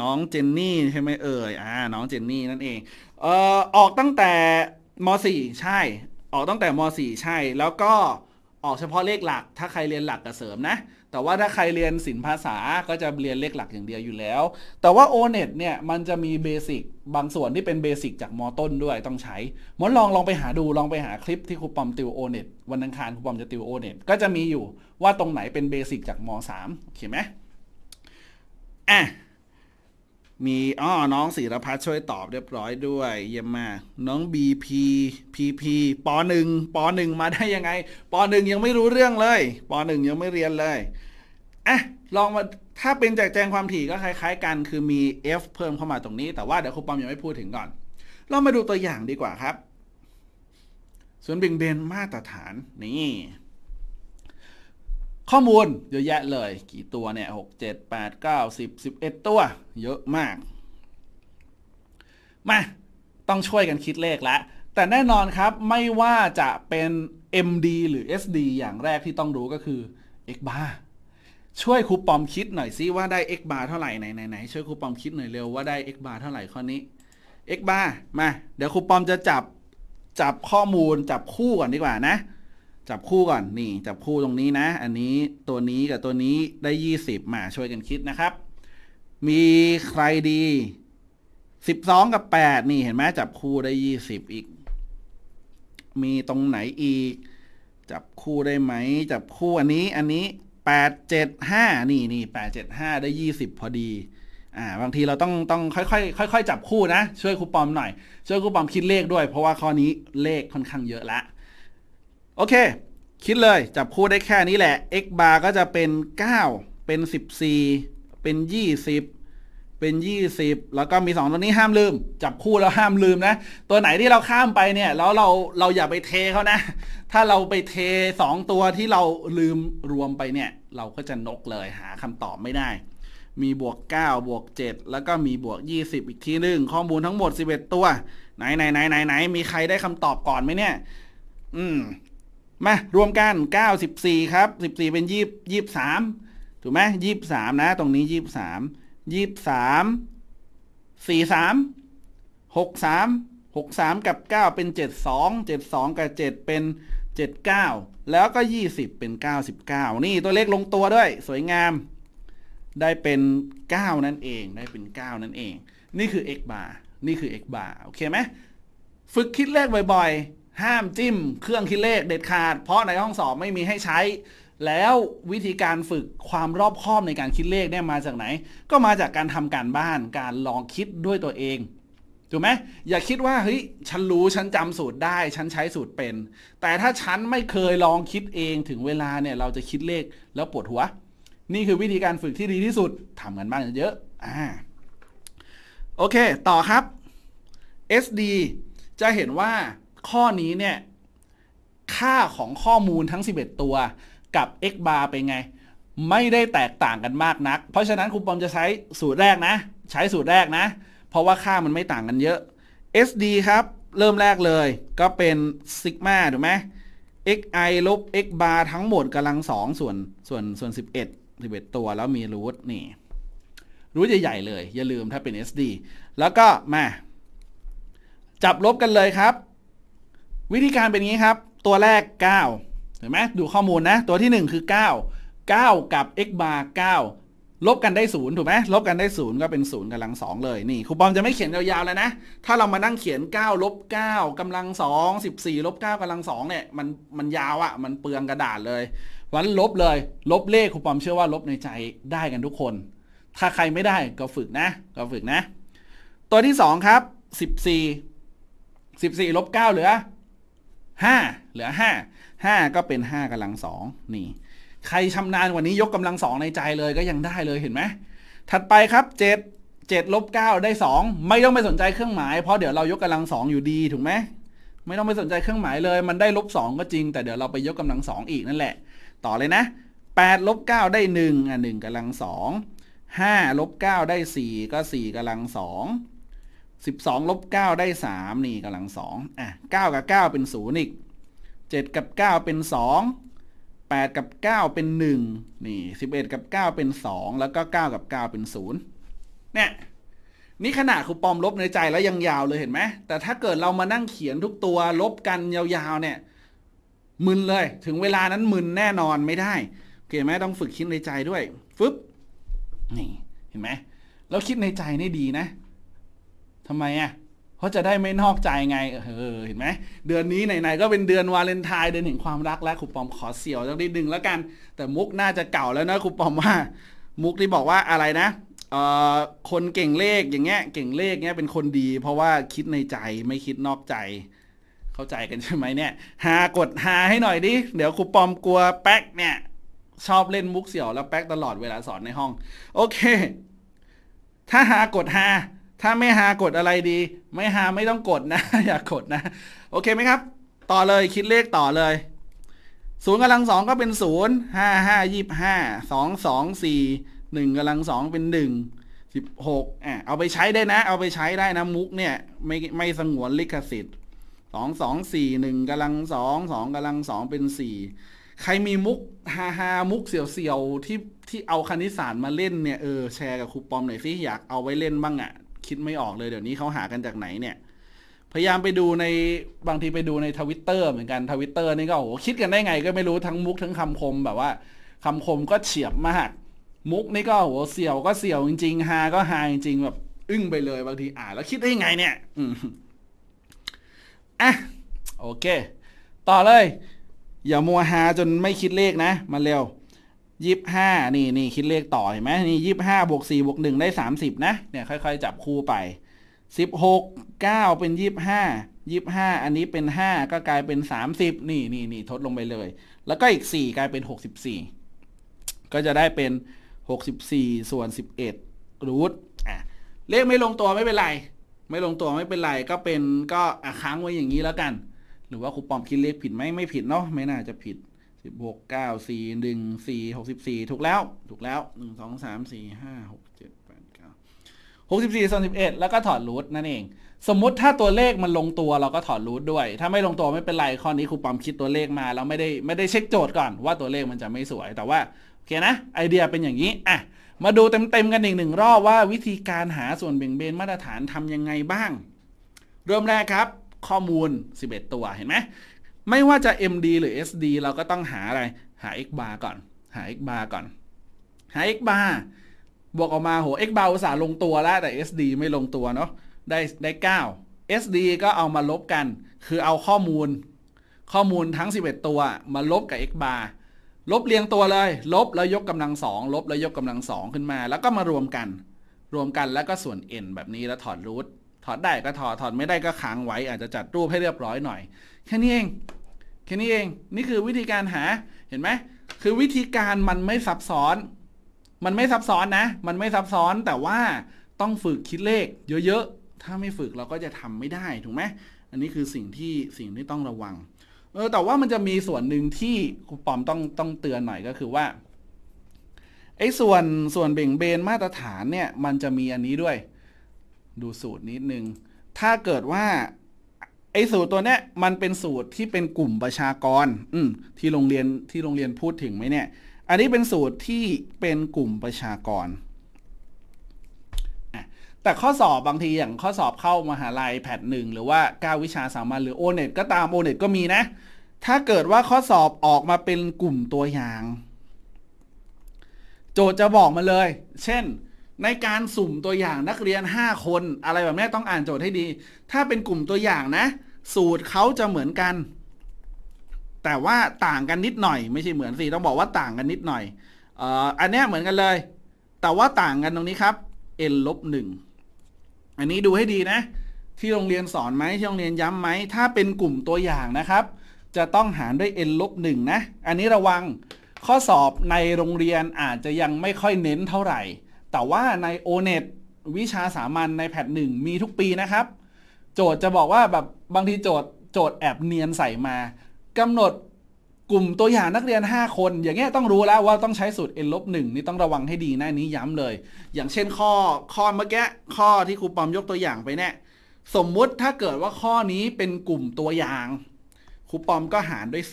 น้องเจนนี่ใช่ไหมเอ่ย อ่า น้องเจนนี่นั่นเองเอ่อออกตั้งแต่ม .4 ใช่ ออกตั้งแต่ม .4 ใช่ แล้วก็ออกเฉพาะเลขหลัก ถ้าใครเรียนหลักกับเสริมนะ แต่ว่าถ้าใครเรียนศิลปภาษา ก็จะเรียนเลขหลักอย่างเดียวอยู่แล้ว แต่ว่า o n e t เนี่ยมันจะมีเบสิกบางส่วนที่เป็นเบสิกจากม ต้นด้วยต้องใช้มดนลองลองไปหาดูลองไปหาคลิปที่ครูปอมติว o n e t วันอังคารครูปอมจะติว o n e t ก็จะมีอยู่ว่าตรงไหนเป็นเบสิกจากม 3 โอเคไหมอ่ะมีอ้อน้องศิรพัฒช่วยตอบเรียบร้อยด้วย เยี่ยมมาก น้องบีพีพีพีปหนึ่งปหนึ่งมาได้ยังไงปหนึ่งยังไม่รู้เรื่องเลยปหนึ่งยังไม่เรียนเลยอ่ะลองมา ถ้าเป็นแจกแจงความถี่ก็คล้ายๆ กัน คือมี F เพิ่มเข้ามาตรงนี้ แต่ว่าเดี๋ยวครูปอม ยังไม่พูดถึงก่อน เรามาดูตัวอย่างดีกว่าครับ ส่วนบิงเบนมาตรฐาน นี่ข้อมูลเยอะแยะเลยกี่ตัว เนี่ยหกเจ็ดแปดเก้าสิบสิบเอ็ดตัว เยอะมาก มา ต้องช่วยกันคิดเลขละแต่แน่นอนครับไม่ว่าจะเป็น MD หรือ SD อย่างแรกที่ต้องรู้ก็คือ x bar ช่วยครูปอมคิดหน่อย ซิ ว่าได้ x bar เท่า ไหร่ ไหนไหนไหนช่วยครูปอม คิด หน่อยเร็วว่าได้ x bar เท่าไหร่ข้อนี้ x bar มาเดี๋ยวครูปอมจะจับจับข้อมูลจับคู่ก่อนดีกว่านะจับคู่ก่อนนี่จับคู่ตรงนี้นะ อันนี้ตัวนี้กับตัวนี้ได้20มาช่วยกันคิดนะครับ มีใครดี 12กับ8นี่เห็นไหมจับคู่ได้20อีก มีตรงไหนอีก จับคู่ได้ไหมจับคู่อันนี้ อันนี้8 7 5นี่นี่ห้าได้20พอดีอ่าบางทีเราต้องต้องค่อยค่อยค่อยๆ จับคู่นะ ช่วยครูปอมหน่อย ช่วยครูปอมคิดเลขด้วย เพราะว่าข้อนี้เลขค่อนข้างเยอะละโอเค คิดเลย จับคู่ได้แค่นี้แหละ x bar ก็จะเป็น 9 เป็น 14 เป็น 20เป็น20แล้วก็มี 2ตัวนี้ห้ามลืมจับคู่แล้วห้ามลืมนะตัวไหนที่เราข้ามไปเนี่ยแล้วเราเราอย่าไปเทเขานะ ถ้าเราไปเท2ตัวที่เราลืมรวมไปเนี่ย เราก็จะนกเลยหาคำตอบไม่ได้ มีบวก9บวก7แล้วก็มีบวก20 อีกทีหนึ่งข้อมูลทั้งหมด11 ตัว ไหนไหนไหนไหนไหนมีใครได้คำตอบก่อนไหมเนี่ย อืมมารวมกัน 94 ครับ 14 เป็น2ส23 ถูกไหม23 นะ ตรงนี้ 23 23 43 63 63 กับ 9 เป็น 72 72 กับ 7 เป็น 79 แล้วก็ 20 เป็น 99 นี่ตัวเลขลงตัวด้วย สวยงาม ได้เป็น 9 นั่นเองได้เป็น 9 นั่นเอง นี่คือ x bar นี่คือ x bar โอเคไหมฝึกคิดเลขบ่อยๆห้ามจิ้มเครื่องคิดเลข เด็ดขาด เพราะในห้อง สอบ ไม่มีให้ใช้ แล้ววิธีการฝึกความรอบคอบ ในการคิดเลขเนี่ยมาจากไหน ก็มาจากการทำการบ้านการลองคิดด้วยตัวเองถูกไหมอย่าคิดว่าเฮ้ยฉัน รู้ ฉันจำสูตร ได้ ฉัน ใช้ สูตรเป็น แต่ถ้า ฉัน ไม่เคยลองคิดเองถึงเวลาเนี่ยเราจะคิดเลขแล้วปวดหัว นี่คือวิธีการฝึกที่ดีที่สุดทำกันบ้างเยอะอ่าโอเค ต่อครับ SD จะเห็นว่าข้อนี้เนี่ย ค่าของข้อมูลทั้ง 11 ตัวกับ x bar เป็นไง ไม่ได้แตกต่างกันมากนัก เพราะฉะนั้นครูปอมจะใช้สูตรแรกนะ ใช้สูตรแรกนะ เพราะว่าค่ามันไม่ต่างกันเยอะ sd ครับ เริ่มแรกเลยก็เป็นซิกมาถูกไหม xi ลบ x bar ทั้งหมดกำลังสองส่วนส่วนส่วน 11 11 ตัวแล้วมีรูทนี่รูทใหญ่ ๆ เลย อย่าลืมถ้าเป็น sd แล้วก็มา จับลบกันเลยครับวิธีการ เป็น งี้ครับ ตัวแรก9เห็นไหม ดูข้อมูล นะ ตัวที่ 1 คือ 9 9 กับ x bar 9ลบกันได้ 0 ถูกไหม ลบกันได้ 0 ก็เป็น 0กำลัง 2 เลย นี่ครูปอม จะ ไม่เขียนยาวๆแล้ว นะ ถ้าเรามานั่งเขียน9ลบ 9กำลัง 2 14 ลบ 9กำลัง 2 เนี่ย มัน มันยาวอะ่ะ มันเปลืองกระดาษเลย วันลบเลย ลบเลขครูปอมเชื่อว่าลบในใจได้กันทุกคน ถ้าใครไม่ได้ก็ฝึกนะ ก็ฝึกนะ ตัวที่2ครับ14 14ลบ9เหลือ5เหลือ 5 5 ก็เป็น 5กำลังสองนี่ ใครชำนาญกว่านี้ยกกำลังสองในใจเลยก็ยังได้เลยเห็นไหมถัดไปครับ 7 7ลบ9ได้ 2 ไม่ต้องไปสนใจเครื่องหมายเพราะเดี๋ยวเรายกกำลังสองอยู่ดีถูกไหม ไม่ต้องไปสนใจเครื่องหมายเลย มันได้ลบ2ก็จริง แต่เดี๋ยวเราไปยกกำลังสองอีกนั่นแหละ ต่อเลยนะ8ลบ9ได้ 1 อ่ะ1กำลังสอง5ลบ9ได้4 ก็4กำลังสองสิบสองลบเก้าได้สามนี่กำลังสองอ่ะเก้ากับเก้าเป็นศูนย์อีกเจ็ดกับเก้าเป็นสองแปดกับเก้าเป็นหนึ่งนี่สิบเอ็ดกับเก้าเป็นสองแล้วก็เก้ากับเก้าเป็นศูนย์เนี่ยนี่ขนาดครูปอมลบในใจแล้วยังยาวเลยเห็นไหม แต่ถ้าเกิดเรามานั่งเขียนทุกตัวลบกันยาวๆเนี่ย มึนเลยถึงเวลานั้นมึนแน่นอนไม่ได้ โอเคไหมต้องฝึกคิดในใจด้วย ฟึบ นี่เห็นไหมแล้วคิดในใจนี่ดีนะทำไมอ่ะ เพราะจะได้ไม่นอกใจไง เออเห็นไหม เดือนนี้ไหน ๆ ก็เป็นเดือนวาเลนไทน์ เดือนแห่งความรักแล้วครูปอมขอเสี่ยวสักนิดนึงแล้วกัน แต่มุกน่าจะเก่าแล้วนะครูปอมว่า มุกที่บอกว่าอะไรนะ คนเก่งเลขอย่างเงี้ย เก่งเลขเงี้ยเป็นคนดี เพราะว่าคิดในใจไม่คิดนอกใจ เข้าใจกันใช่ไหมเนี่ย หากดหาให้หน่อยดิ เดี๋ยวครูปอมกลัวแป๊กเนี่ย ชอบเล่นมุกเสี่ยวแล้วแป๊กตลอดเวลาสอนในห้อง โอเค ถ้าหากดหาถ้าไม่หากดอะไรดี ไม่หาไม่ต้องกดนะอย่ากดนะ โอเคไหมครับ ต่อเลยคิดเลขต่อเลยศูนย์กำลังสองก็เป็นศูนย์ห้าห้ายี่ห้าสองสองสี่หนึ่งกำลังสองเป็นหนึ่งสิบหกอ่ะเอาไปใช้ได้นะ เอาไปใช้ได้นะมุกเนี่ยไม่ไม่สงวนลิขสิทธิ์สองสองสี่หนึ่งกำลังสองสองกำลังสองเป็นสี่ใครมีมุกฮาฮามุกเสียวๆที่ที่เอาคณิตศาสตร์มาเล่นเนี่ยเออแชร์กับครูปอมหน่อยสิอยากเอาไว้เล่นบ้างอะ่ะคิดไม่ออกเลย เดี๋ยวนี้เขาหากันจากไหนเนี่ย พยายามไปดูในบางทีไปดูในทวิตเตอร์เหมือนกันทวิตเตอร์นี่ก็โอ้โหคิดกันได้ไงก็ไม่รู้ทั้งมุกทั้งคำคมแบบว่า คำคมก็เฉียบมากมุกนี่ก็โอ้โหเสี่ยวก็เสี่ยวจริงๆฮาก็ฮาจริงๆแบบอึ้งไปเลย บางที อ่านแล้วคิดได้ไงเนี่ยอ่ะโอเค ต่อเลย อย่ามัวฮาจนไม่คิดเลขนะมาเร็วยี่สิบห้า นี่นี่คิดเลขต่อ เห็นไหมนี่ยี่สิบห้าบวกสี่บวกหนึ่งได้สามสิบนะ เนี่ยค่อยๆจับคู่ไป สิบหกเก้าเป็นยี่สิบห้ายี่สิบห้า อันนี้เป็นห้าก็กลายเป็นสามสิบ นี่นี่นี่ทดลงไปเลย แล้วก็อีกสี่กลายเป็นหกสิบสี่ ก็จะได้เป็นหกสิบสี่ส่วนสิบเอ็ดรูทอ่ะเลขไม่ลงตัวไม่เป็นไร ไม่ลงตัวไม่เป็นไรก็เป็นก็ค้างไว้อย่างนี้แล้วกัน หรือว่าครูปอมคิดเลขผิดไหมไม่ผิดเนาะ ไม่น่าจะผิดสิบหกเก้าสี่หนึ่งสี่หกสิบสี่ถูกแล้ว ถูกแล้วหนึ่งสองสามสี่ห้าหกเจ็ดแปดเก้าหกสิบสี่ส่วนสิบเอ็ดแล้วก็ถอดรูทนั่นเอง สมมติถ้าตัวเลขมันลงตัวเราก็ถอดรูทด้วย ถ้าไม่ลงตัวไม่เป็นไรข้อนี้ครูปอมคิดตัวเลขมาแล้วไม่ได้ไม่ได้เช็คโจทย์ก่อนว่าตัวเลขมันจะไม่สวย แต่ว่าโอเคนะ ไอเดียเป็นอย่างนี้ อ่ะ มาดูเต็มๆกันอีกหนึ่งรอบว่าวิธีการหาส่วนเบี่ยงเบนมาตรฐานทำยังไงบ้าง เริ่มแรกครับ ข้อมูล 11 ตัวเห็นไหมไม่ว่าจะ MD หรือ SD เราก็ต้องหาอะไร หา x bar ก่อน หา x bar ก่อน หา x bar บวกออกมา โห x bar อุตส่าห์ลงตัวแล้วแต่ SD ไม่ลงตัวเนาะ ได้ได้ 9 SD ก็เอามาลบกัน คือเอาข้อมูล ข้อมูลทั้ง 11 ตัวมาลบกับ x bar ลบเรียงตัวเลย ลบแล้วยกกำลังสองลบแล้วยกกำลังสองขึ้นมา แล้วก็มารวมกัน รวมกันแล้วก็ส่วน n แบบนี้แล้วถอดรูทถอดได้ก็ถอด ถอดไม่ได้ก็ค้างไว้ อาจจะจัดรูปให้เรียบร้อยหน่อย แค่นี้เองแค่นี้เองนี่คือวิธีการหา เห็นไหม คือวิธีการมันไม่ซับซ้อน มันไม่ซับซ้อนนะ มันไม่ซับซ้อน แต่ว่าต้องฝึกคิดเลขเยอะๆ ถ้าไม่ฝึกเราก็จะทำไม่ได้ ถูกไหมอันนี้คือสิ่งที่สิ่งที่ต้องระวัง เออ แต่ว่ามันจะมีส่วนหนึ่งที่ครูปอมต้องต้องเตือนหน่อยก็คือว่าไอ้ส่วนส่วนเบ่งเบนมาตรฐานเนี่ย มันจะมีอันนี้ด้วย ดูสูตรนิดนึง ถ้าเกิดว่าไอ้สูตรตัวเนี้ยมันเป็นสูตรที่เป็นกลุ่มประชากรอืมที่โรงเรียนที่โรงเรียนพูดถึงไหมเนี่ยอันนี้เป็นสูตรที่เป็นกลุ่มประชากรแต่ข้อสอบบางทีอย่างข้อสอบเข้ามหาลัยแพทหนึ่งหรือว่ากรวิชาสามัญหรือโอเน็ตก็ตามโอเน็ตก็มีนะ ถ้าเกิดว่าข้อสอบออกมาเป็นกลุ่มตัวอย่าง โจทย์จะบอกมาเลยเช่นในการสุ่มตัวอย่างนักเรียน 5 คน อะไรแบบนี้ต้องอ่าน โจทย์ให้ดี ถ้าเป็นกลุ่มตัวอย่างนะ สูตรเขาจะเหมือนกัน แต่ว่าต่างกันนิดหน่อย ไม่ใช่เหมือนสิต้องบอกว่าต่างกันนิดหน่อยออันนี้เหมือนกันเลย แต่ว่าต่างกันตรงนี้ครับ n ลบหนึ่งอันนี้ดูให้ดีนะ ที่โรงเรียนสอนไหมที่โรงเรียนย้ำไหมถ้าเป็นกลุ่มตัวอย่างนะครับ จะต้องหารด้วย n ลบหนึ่งนะอันนี้ระวังข้อสอบในโรงเรียนอาจจะยังไม่ค่อยเน้นเท่าไหร่แต่ว่าใน O-net วิชาสามัญในแพทหนึ่งมีทุกปีนะครับ โจทย์จะบอกว่าแบบบางทีโจทย์โจทย์แอบเนียนใส่มากำหนดกลุ่มตัวอย่างนักเรียน 5 คนอย่างเงี้ยต้องรู้แล้วว่าต้องใช้สูตร n ลบหนึ่งนี่ต้องระวังให้ดีนะนี้ย้ำเลย อย่างเช่นข้อข้อเมื่อกี้ข้อที่ครูปอมยกตัวอย่างไปเนี่ยสมมุติถ้าเกิดว่าข้อนี้เป็นกลุ่มตัวอย่างครูปอมก็หารด้วย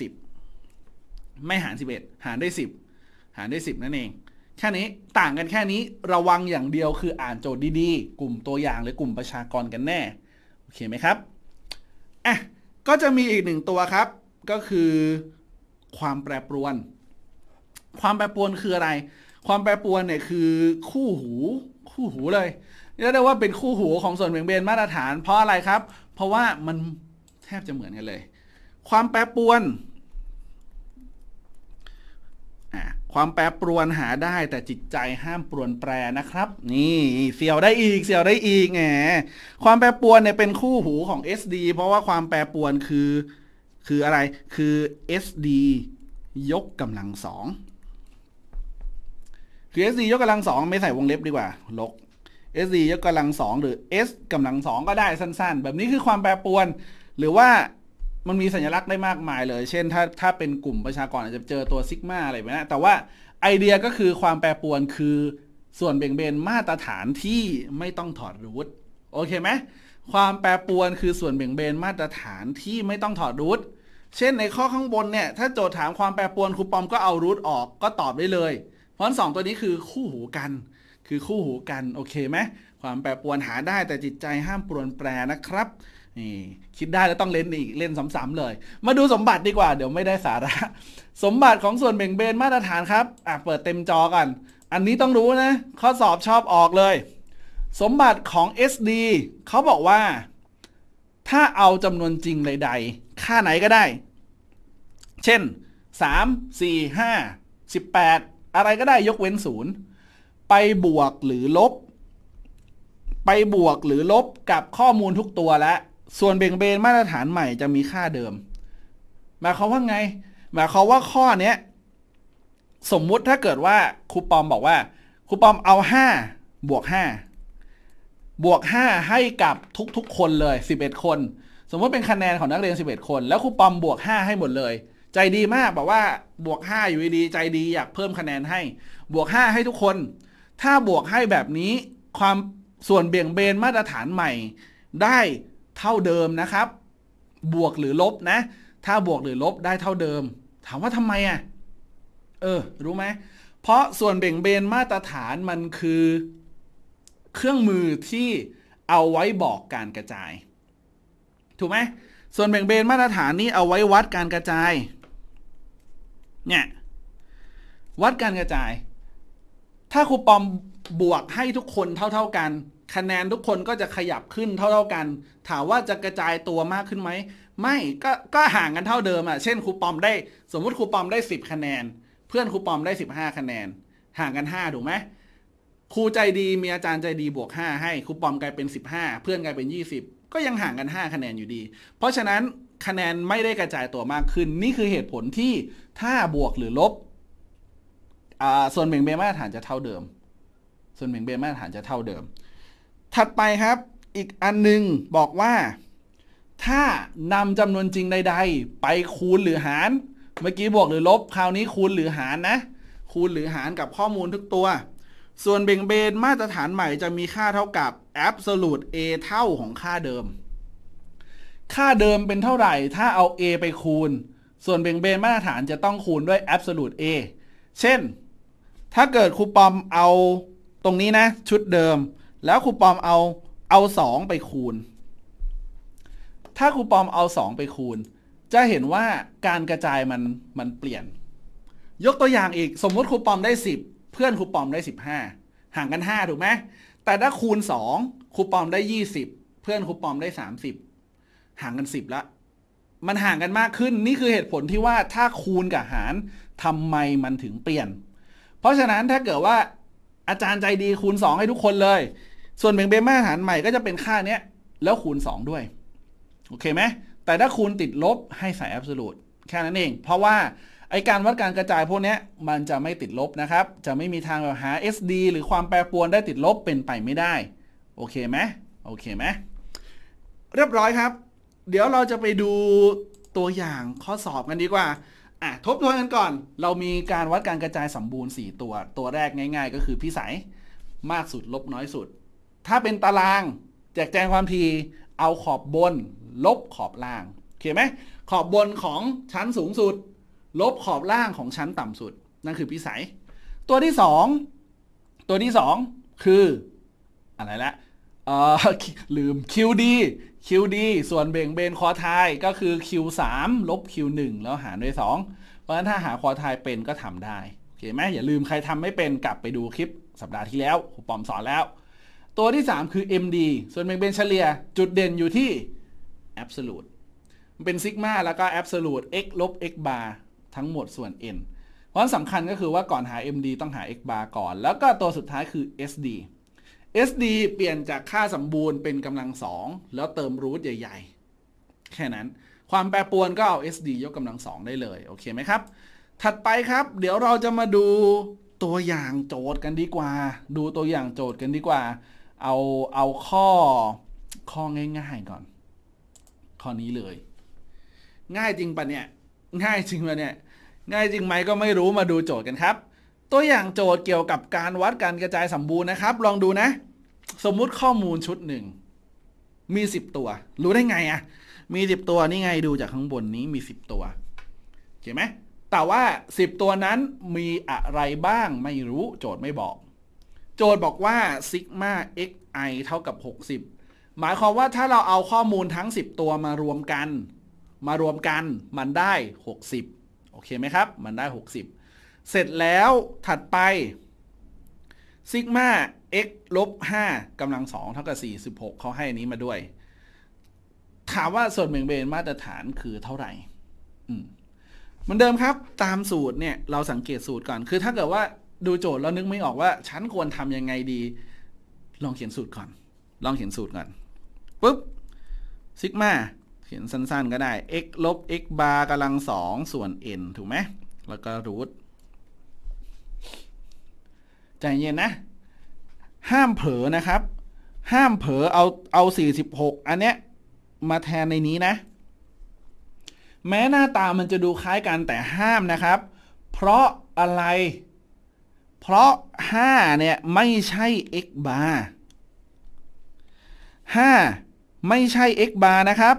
10 ไม่หาร 11 หารด้วย 10 หารด้วย10นั่นเองแค่นี้ต่างกันแค่นี้ระวังอย่างเดียวคืออ่านโจทย์ดีๆ กลุ่มตัวอย่างหรือกลุ่มประชากรกันแน่ โอเคไหมครับอ่ะก็จะมีอีกหนึ่งตัวครับ ก็คือ ความแปรปรวน ความแปรปรวนคืออะไร ความแปรปรวนเนี่ยคือคู่หู คู่หูเลยเรียกได้ว่าเป็นคู่หูของส่วนแบ่งเบนมาตรฐาน เพราะอะไรครับ เพราะว่ามันแทบจะเหมือนกันเลย ความแปรปรวนอ่ะความแปรปรวนหาได้แต่จิตใจห้ามปรวนแปรนะครับ นี่เสียวได้อีกเสียวได้อีกแงความแปรปรวนเนี่ยเป็นคู่หูของ SD เพราะว่าความแปรปรวนคือ คืออะไรคือ SD ยกกำลังสองคือ SD ยกกำลังสองไม่ใส่วงเล็บดีกว่าลก SD ยกกำลังสองหรือ S กำลังสองก็ได้สั้นๆ แบบนี้คือความแปรปรวน หรือว่ามันมีสัญลักษณ์ได้มากมายเลย เช่น ถ้า ถ้าเป็นกลุ่มประชากรอาจจะเจอตัว ซิกมาอะไรแบบนี้แต่ว่า ไอเดีย ก็คือ ความแปรปรวนคือ ส่วน เบ่งเบน มาตรฐานที่ไม่ต้องถอดรูทโอเคไหม ความ แปรปรวน คือ ส่วน เบ่งเบน มาตรฐาน ที่ ไม่ต้อง ถอดรูทเช่น ในข้อ ข้างบน เนี่ย ถ้าโจทย์ถามความ แปรปรวนครูปอม ก็ เอารูทออก ก็ตอบ ได้ เลย เพราะสองตัวนี้ คือ คู่หู กัน คือ คู่หู กัน โอเคไหมความ แปรปรวน หา ได้ แต่ จิตใจ ห้ามปรวนแปรนะครับนี่คิดได้แล้วต้องเล่นอีกเล่นซ้ำๆเลย มาดูสมบัติดีกว่าเดี๋ยวไม่ได้สาระ สมบัติของส่วนเบ่งเบนมาตรฐานครับ อ่ะ เปิดเต็มจอก่อนอันนี้ต้องรู้ นะข้อสอบชอบออกเลย สมบัติของ SD เขาบอกว่า ถ้าเอาจำนวนจริงใดๆค่าไหนก็ได้ เช่น 3 4 5 18 อะไรก็ได้ยกเว้น 0 ไปบวกหรือลบ ไปบวกหรือลบกับข้อมูลทุกตัวแล้วส่วนเบ่งเบน มาตรฐานใหม่จะมีค่าเดิม หมายความว่าไง หมายความว่าข้อเนี้ยสมมุติถ้าเกิดว่าครูปอมบอกว่าครูปอมเอาห้าบวกห้าบวกห้าให้กับทุกๆคนเลยสิบเอ็ดคน สมมติเป็นคะแนนของนักเรียนสิบเอ็ดคน แล้วครูปอมบวกห้าให้หมดเลย ใจดีมากบอกว่าบวกห้าอยู่ดีใจดีอยากเพิ่มคะแนนให้ บวกห้าให้ทุกคน ถ้าบวกให้แบบนี้ความส่วนเบี่ยงเบนมาตรฐานใหม่ได้เท่าเดิมนะครับ บวกหรือลบนะ ถ้าบวกหรือลบได้เท่าเดิม ถามว่าทำไมอ่ะ เออ รู้ไหม เพราะส่วนเบ่งเบนมาตรฐานมันคือ เครื่องมือที่เอาไว้บอกการกระจาย ถูกไหมส่วนเบ่งเบนมาตรฐานนี้เอาไว้วัดการกระจายเนี่ยวัดการกระจาย ถ้าครูปอมบวกให้ทุกคนเท่า ๆกันคะแนนทุกคนก็จะขยับขึ้นเท่า ๆ กัน ถามว่าจะกระจายตัวมากขึ้นไหม ไม่ ก็ก็ห่างกันเท่าเดิมอ่ะ เช่น ครูปอมได้ สมมุติครูปอมได้ 10 คะแนน เพื่อนครูปอมได้ 15 คะแนน ห่างกัน5ถูกไหม ครูใจดีมีอาจารย์ใจดีบวก5ให้ครูปอมกลายเป็น 15 เพื่อนกลายเป็น 20 ก็ยังห่างกัน 5 คะแนนอยู่ดี เพราะฉะนั้นคะแนนไม่ได้กระจายตัวมากขึ้น นี่คือเหตุผลที่ถ้าบวกหรือลบ ส่วนเบ่งเบนมาตรฐานจะเท่าเดิม ส่วนเบ่งเบนมาตรฐานจะเท่าเดิมถัดไปครับ อีกอันนึงบอกว่า ถ้านำจำนวนจริงใด ๆ ไปคูณหรือหาร เมื่อกี้บวกหรือลบคราวนี้คูณหรือหารนะ คูณหรือหารกับข้อมูลทุกตัว ส่วนเบ่งเบนมาตรฐานใหม่จะมีค่าเท่ากับ absolute a เท่าของค่าเดิม ค่าเดิมเป็นเท่าไหร่ ถ้าเอา a ไปคูณ ส่วนเบ่งเบนมาตรฐานจะต้องคูณด้วย absolute a เช่น ถ้าเกิดครูปอมเอา ตรงนี้นะ ชุดเดิมแล้วครูปอมเอาเอาสองไปคูณ ถ้าครูปอมเอาสองไปคูณ จะเห็นว่าการกระจายมันมันเปลี่ยน ยกตัวอย่างอีกสมมติครูปอมได้สิบเพื่อนครูปอมได้สิบห้าห่างกันห้าถูกไหม แต่ถ้าคูณสองครูปอมได้ยี่สิบเพื่อนครูปอมได้สามสิบห่างกันสิบละ มันห่างกันมากขึ้นนี่คือเหตุผลที่ว่าถ้าคูณกับหารทำไมมันถึงเปลี่ยน เพราะฉะนั้นถ้าเกิดว่าอาจารย์ใจดีคูณ 2 ให้ทุกคนเลยส่วนแบ่งเบม่าหฐานใหม่ก็จะเป็นค่าเนี้ยแล้วคูณ 2 ด้วย โอเคไหมแต่ถ้าคูณติดลบให้ใส่แอบสูตรแค่นั้นเอง เพราะว่า ไอการวัดการกระจายพวกนี้มันจะไม่ติดลบนะครับ จะไม่มีทางแบบหา SD หรือความแปรปรวนได้ติดลบเป็นไปไม่ได้ โอเคไหมโอเคไหมเรียบร้อยครับ เดี๋ยวเราจะไปดูตัวอย่างข้อสอบกันดีกว่าอ่ะทบทวนกันก่อน เรามีการวัดการกระจายสมบูรณ์ 4 ตัวตัวแรกง่าย ๆ ก็คือพิสัยมากสุดลบน้อยสุดถ้าเป็นตาราง แจกแจงความทีเอาขอบบน ลบขอบล่างโอเคไหมขอบบนของชั้นสูงสุด ลบขอบล่างของชั้นต่ำสุด นั่นคือพิสัย ตัวที่ 2 ตัวที่ 2 คือ อะไรละลืม QD QD ส่วนเบ่งเบนคอทายก็คือ Q3 ลบ Q1 แล้วหารด้วย 2 เพราะฉะนั้นถ้าหาคอทายเป็นก็ทำได้โอเคไหมอย่าลืมใครทำไม่เป็นกลับไปดูคลิปสัปดาห์ที่แล้วครปอมสอนแล้วตัวที่ 3 คือ MD ส่วนแบ่งเป็นเฉลี่ยจุดเด่นอยู่ที่ absolute มันเป็นซิกมาแล้วก็ absolute x ลบ x bar ทั้งหมดส่วน n เพราะสำคัญก็คือว่าก่อนหา MD ต้องหา x bar ก่อน แล้วก็ตัวสุดท้ายคือ SD SD เปลี่ยนจากค่าสมบูรณ์เป็นกำลังสองแล้วเติมรูทใหญ่ๆ แค่นั้น ความแปรปรวนก็เอา SD ยกกำลังสองได้เลย โอเคไหมครับ ถัดไปครับ เดี๋ยวเราจะมาดูตัวอย่างโจทย์กันดีกว่า ดูตัวอย่างโจทย์กันดีกว่าเอาเอาข้อข้อง่ายๆก่อน ข้อนี้เลย ง่ายจริงปะเนี่ยง่ายจริงปะเนี่ยง่ายจริงไหมก็ไม่รู้มาดูโจทย์กันครับ ตัวอย่างโจทย์เกี่ยวกับการวัดการกระจายสมบูรณ์นะครับลองดูนะ สมมุติข้อมูลชุดหนึ่งมี 10 ตัว รู้ได้ไงอะมี10 ตัวนี่ไงดูจากข้างบนนี้มี10ตัวเข้าไหมแต่ว่า 10 ตัวนั้นมีอะไรบ้างไม่รู้ โจทย์ไม่บอกโจทย์บอกว่าซิกมา xi เท่ากับ 60 หมายความว่าถ้าเราเอาข้อมูลทั้ง 10 ตัวมารวมกัน มารวมกันมันได้ 60 โอเคไหมครับ มันได้ 60 เสร็จแล้วถัดไปซิกมา x ลบ5กำลัง2เท่ากับ 46 เขาให้นี้มาด้วย ถามว่าส่วนแบ่งเบนมาตรฐานคือเท่าไหร่อืมเหมือนเดิมครับ ตามสูตรเนี่ย เราสังเกตสูตรก่อน คือถ้าเกิดว่าดูโจทย์ แล้วนึกไม่ออกว่า ฉันควรทํำยังไงดี ลองเขียนสูตรก่อนลองเขียนสูตรก่อนปุ๊บซิกมาเขียนสั้นๆก็ได้ x ลบ x บาร์กำลังสองส่วน n ถูกไหมแล้วก็รูทใจเย็นนะ ห้ามเผลอนะครับ ห้ามเผลอเอาเอา 46 อันเนี้ยมาแทนในนี้นะ แม้หน้าตามันจะดูคล้ายกันแต่ห้ามนะครับ เพราะอะไรเพราะ 5 เนี่ย ไม่ใช่ x bar 5ไม่ใช่ x bar นะครับ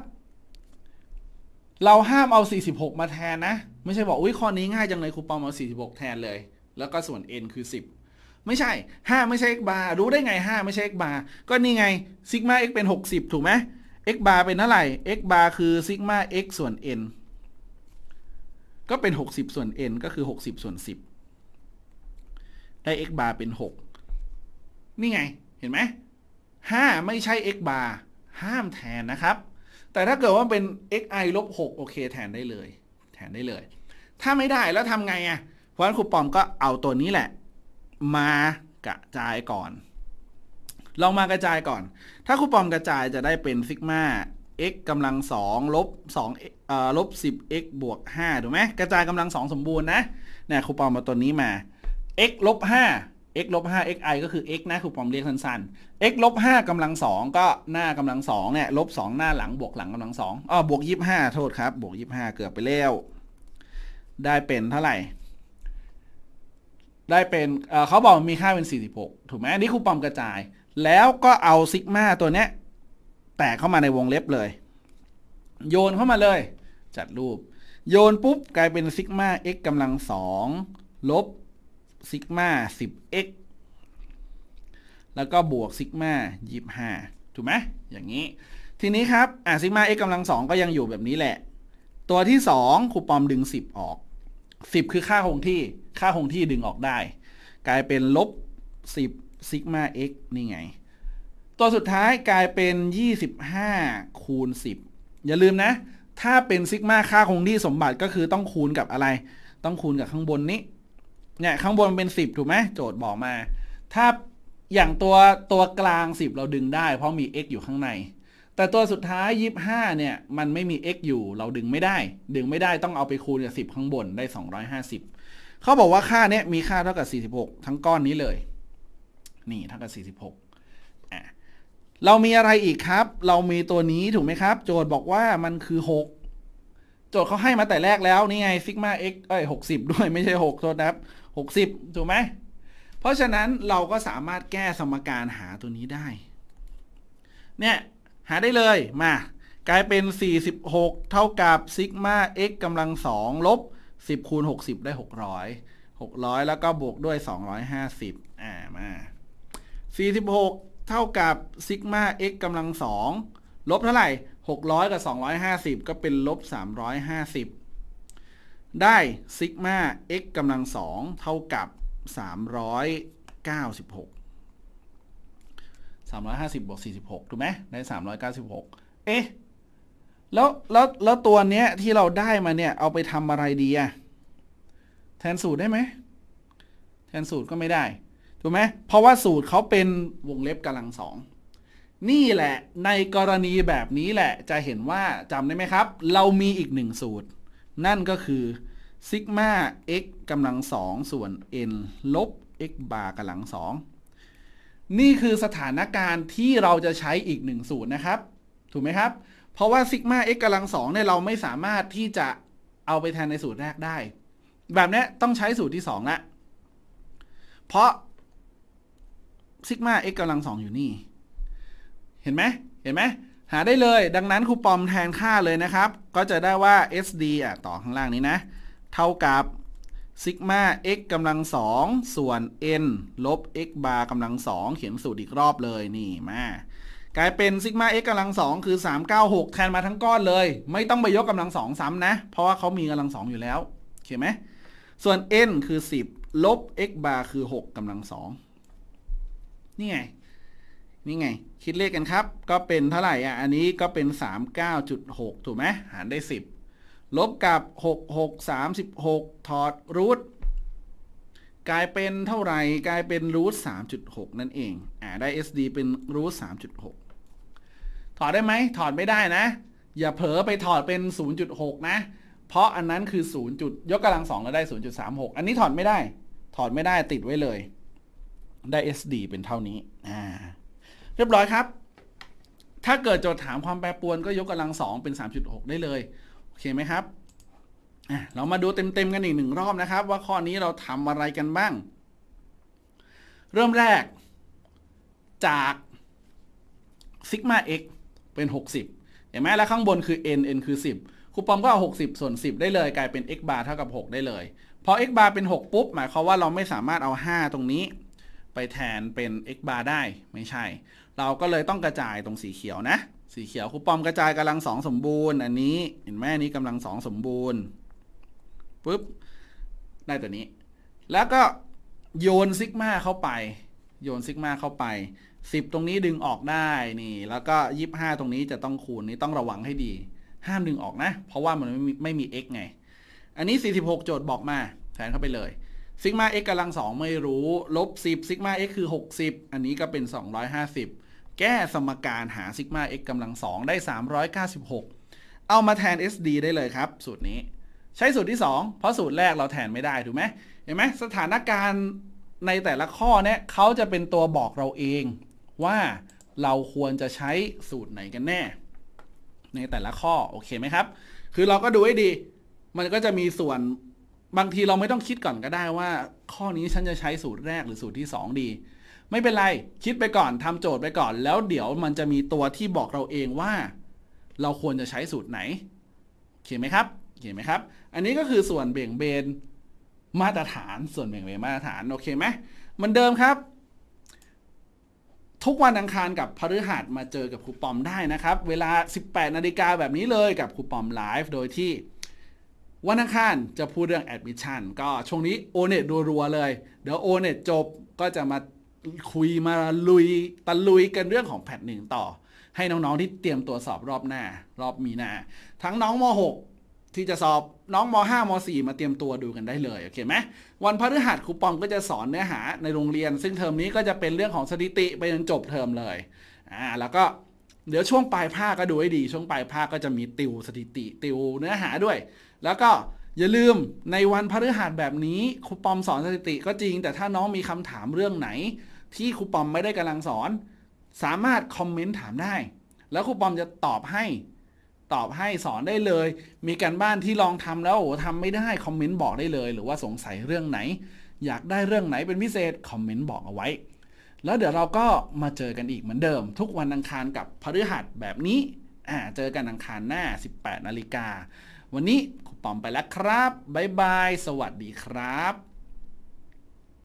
เราห้ามเอา 46 มาแทนนะ ไม่ใช่บอก อุ้ยข้อนี้ ง่ายจังเลยครูปอมเอา 46 แทนเลย แล้วก็ส่วน n คือ 10 ไม่ใช่ 5 ไม่ใช่ x bar รู้ได้ไง 5 ไม่ใช่ x bar ก็นี่ไงซิกมา x เป็น 60 ถูกไหม x bar เป็นเท่าไหร่ x bar คือซิกมา x ส่วน n ก็เป็น 60 ส่วน n ก็คือ 60 ส่วน 10ได้ x bar เป็น 6 นี่ไง เห็นไหมห้าไม่ใช่ x bar ห้ามแทนนะครับ แต่ถ้าเกิดว่าเป็น x i ลบ6โอเคแทนได้เลย แทนได้เลย ถ้าไม่ได้แล้วทำไงอ่ะ เพราะฉะนั้นครูปอมก็เอาตัวนี้แหละ มากระจายก่อน ลองมากระจายก่อน ถ้าครูปอมกระจายจะได้เป็นซิกมา x กำลังสองลบสองลบสิบ x บวกห้าถูกไหมกระจายกำลังสองสมบูรณ์นะเนี่ยครูปอมมาตัวนี้มา x ลบ5 x ลบ5 xi ก็คือ x นะครูปอมเรียกสั้นๆ x ลบ5กำลังสองก็ หน้ากำลังสองเนี่ยลบสองหน้าหลังบวกหลังกำลังสองอ๋อบวกยี่ห้าโทษครับบวกยี่ห้าเกือบไปแล้วได้เป็นเท่าไหร่ ได้เป็นเขาบอกมีค่าเป็น 46 ถูกไหมอันนี้คูปอมกระจาย แล้วก็เอาซิกมาตัวเนี้ยแตกเข้ามาในวงเล็บเลย โยนเข้ามาเลย จัดรูปโยนปุ๊บกลายเป็นซิกมา x กำลังสองลบซิกมาสิบ x แล้วก็บวกซิกมายี่ห้าถูกไหม อย่างนี้ ทีนี้ครับ อ่ะซิกมา x กำลังสองก็ยังอยู่แบบนี้แหละ ตัวที่สองครูปอมดึงสิบออกสิบคือค่าคงที่ ค่าคงที่ดึงออกได้ กลายเป็นลบสิบซิกมา x นี่ไง ตัวสุดท้ายกลายเป็นยี่สิบห้าคูณสิบอย่าลืมนะ ถ้าเป็นซิกมาค่าคงที่สมบัติก็คือต้องคูณกับอะไร ต้องคูณกับข้างบนนี้เนี่ยข้างบนเป็นสิบถูกไหมโจทย์บอกมา ถ้าอย่างตัวตัวกลางสิบเราดึงได้ เพราะมี x อยู่ข้างใน แต่ตัวสุดท้ายยี่ห้าเนี่ยมันไม่มี x อยู่เราดึงไม่ได้ ดึงไม่ได้ต้องเอาไปคูณกับสิบข้างบนได้สองร้อยห้าสิบเขาบอกว่าค่าเนี้ยมีค่าเท่ากับสี่สิบหกทั้งก้อนนี้เลย นี่เท่ากับสี่สิบหกอ่ะเรามีอะไรอีกครับ เรามีตัวนี้ถูกไหมครับ โจทย์บอกว่ามันคือหกโจทย์เขาให้มาแต่แรกแล้วนี่ไงซิกมา x เอ้ยหกสิบด้วยไม่ใช่หกโทษนะครับ60 ถูกไหม เพราะฉะนั้นเราก็สามารถแก้สมการหาตัวนี้ได้ เนี่ย หาได้เลยมา กลายเป็น 46เท่ากับซิกมาเ x กำลังสองลบ 10 คูณ 60 ได้ 600 600 แล้วก็บวกด้วย 250 อ่ามา 46เท่ากับซิกมา x กำลังสองลบเท่าไหร่ 600 กับ 250 ก็เป็นลบ 350ได้ซิกมา x กำลังสองเท่ากับ 396 350บวก46 ถูกไหมได้ 396เอ๊ะแล้วแล้วแล้วตัวเนี้ยที่เราได้มาเนี่ย เอาไปทำอะไรดีอะแทนสูตรได้ไหมแทนสูตรก็ไม่ได้ถูกไหมเพราะว่าสูตรเขาเป็นวงเล็บกำลังสองนี่แหละในกรณีแบบนี้แหละ จะเห็นว่าจำได้ไหมครับ เรามีอีกหนึ่งสูตรนั่นก็คือซิกมา x กำลังสองส่วน n ลบ x บาร์กำลังสองนี่คือสถานการณ์ที่เราจะใช้อีกหนึ่งสูตรนะครับ ถูกไหมครับ เพราะว่าซิกมา x กำลังสองเนี่ยเราไม่สามารถที่จะเอาไปแทนในสูตรแรกได้ แบบนี้ต้องใช้สูตรที่สองละเพราะซิกมา x กำลังสองอยู่นี่ เห็นไหมเห็นไหมหาได้เลยดังนั้นครูปอมแทนค่าเลยนะครับ ก็จะได้ว่า sd อ่ะต่อข้างล่างนี้นะ เท่ากับซิกมา x กำลังสองส่วน n ลบ x บาร์กำลังสองเขียนสูตรอีกรอบเลยนี่มา กลายเป็นซิกมา x กำลังสองคือ 396 แทนมาทั้งก้อนเลย ไม่ต้องไปยกกำลังสองซ้ำนะ เพราะว่าเขามีกำลังสองอยู่แล้วเข้าไหมส่วน n คือ 10ลบ x บาร์คือ 6กำลังสองนี่ไงนี่ไงคิดเลขกันครับ ก็เป็นเท่าไหร่อ่ะอันนี้ก็เป็น39.6ถูกไหมหารได้ 10 ลบกับ6 6 36 ถอดรูทกลายเป็นเท่าไหร่ กลายเป็นรูท3.6 นั่นเองอ่าได้ SD เป็นรูท3.6 ถอดได้ไหม ถอดไม่ได้นะ อย่าเผลอไปถอดเป็น 0.6 นะ เพราะอันนั้นคือ 0. จุดยกกำลังสองแล้วได้0.36อันนี้ถอดไม่ได้ ถอดไม่ได้ติดไว้เลย ได้ SD เป็นเท่านี้อ่าเรียบร้อยครับ ถ้าเกิดโจทย์ถามความแปรปรวนก็ยกกำลังสองเป็น 3.6 ได้เลย โอเคไหมครับ เรามาดูเต็มๆกันอีกหนึ่งรอบนะครับ ว่าข้อนี้เราทำอะไรกันบ้าง เริ่มแรกจากซิกมา x เป็น 60 เห็นไหมแล้วข้างบนคือ n n คือ 10ครูปอมก็เอา 60 ส่วน 10 ได้เลยกลายเป็น x bar เท่ากับ 6 ได้เลย พอ x bar เป็น 6 ปุ๊บ หมายความว่าเราไม่สามารถเอา 5 ตรงนี้ ไปแทนเป็น x bar ได้ไม่ใช่เราก็เลยต้องกระจายตรงสีเขียวนะ สีเขียวคูปอมกระจายกำลังสองสมบูรณ์ อันนี้เห็นไหมนี้กำลังสองสมบูรณ์ปุ๊บได้ตัวนี้แล้วก็โยนซิกมาเข้าไปโยนซิกมาเข้าไป 10 ตรงนี้ดึงออกได้นี่ แล้วก็ 25 ตรงนี้จะต้องคูณนี้ต้องระวังให้ดี ห้ามดึงออกนะ เพราะว่ามันไม่มีไม่มี x ไง อันนี้46โจทย์บอกมาแทนเข้าไปเลยซิกมา x กำลังสองไม่รู้ลบ10ซิกมา x คือ 60 อันนี้ก็เป็น 250 แก้สมการหาซิกมา x กำลังสองได้ 396 เอามาแทน sd ได้เลยครับ สูตรนี้ใช้สูตรที่ 2 เพราะสูตรแรกเราแทนไม่ได้ถูกไหมเห็นไหมสถานการณ์ในแต่ละข้อเนี่ยเขาจะเป็นตัวบอกเราเองว่าเราควรจะใช้สูตรไหนกันแน่ ในแต่ละข้อ โอเคไหมครับ คือเราก็ดูให้ดี มันก็จะมีส่วนบางทีเราไม่ต้องคิดก่อนก็ได้ว่าข้อนี้ฉันจะใช้สูตรแรกหรือสูตรที่ 2 ดี ไม่เป็นไรคิดไปก่อน ทำโจทย์ไปก่อนแล้วเดี๋ยวมันจะมีตัวที่บอกเราเองว่า เราควรจะใช้สูตรไหนเขียนไหมครับเขียนไหมครับ อันนี้ก็คือส่วนเบี่ยงเบนมาตรฐาน ส่วนเบี่ยงเบนมาตรฐานโอเคไหมมันเดิมครับ ทุกวันอังคารกับพฤหัสมาเจอกับครูปอมได้นะครับ เวลา 18 นาฬิกาแบบนี้เลยกับครูปอมไลฟ์โดยที่วันอังคารจะพูดเรื่องอดมิชชั่นก็ช่วงนี้โอเน็ตรัวๆเลย เดี๋ยวโอเน็ตจบก็จะมาคุยมาลุยตะลุยกันเรื่องของแพทหนึ่งต่อ ให้น้องๆ ที่เตรียมตัวสอบรอบหน้า รอบมีนาทั้งน้องม .6 ที่จะสอบน้องม .5 ม .4 มาเตรียมตัวดูกันได้เลยโอเคไหมวันพฤหัสคูปองก็จะสอนเนื้อหาในโรงเรียน ซึ่งเทอมนี้ก็จะเป็นเรื่องของสถิติไปจนจบเทอมเลยอ่าแล้วก็เดี๋ยวช่วงปลายภาคก็ดูให้ดี ช่วงปลายภาคก็จะมีติวสถิติติวเนื้อหาด้วยแล้วก็อย่าลืมในวันพฤหัสแบบนี้ครูปอมสอนสถิติก็จริงแต่ถ้าน้องมีคำถามเรื่องไหนที่ครูปอมไม่ได้กำลังสอน สามารถคอมเมนต์ถามได้ แล้วครูปอมจะตอบให้ตอบให้สอนได้เลย มีการบ้านที่ลองทำแล้วโอ้ทำไม่ได้คอมเมนต์บอกได้เลยหรือว่าสงสัยเรื่องไหน อยากได้เรื่องไหนเป็นพิเศษคอมเมนต์บอกเอาไว้ แล้วเดี๋ยวเราก็มาเจอกันอีกเหมือนเดิม ทุกวันอังคารกับพฤหัสแบบนี้อ่าเจอกันอังคารหน้า 18นาฬิกาวันนี้ต่อมไปแล้วครับ บ๊ายบาย สวัสดีครับ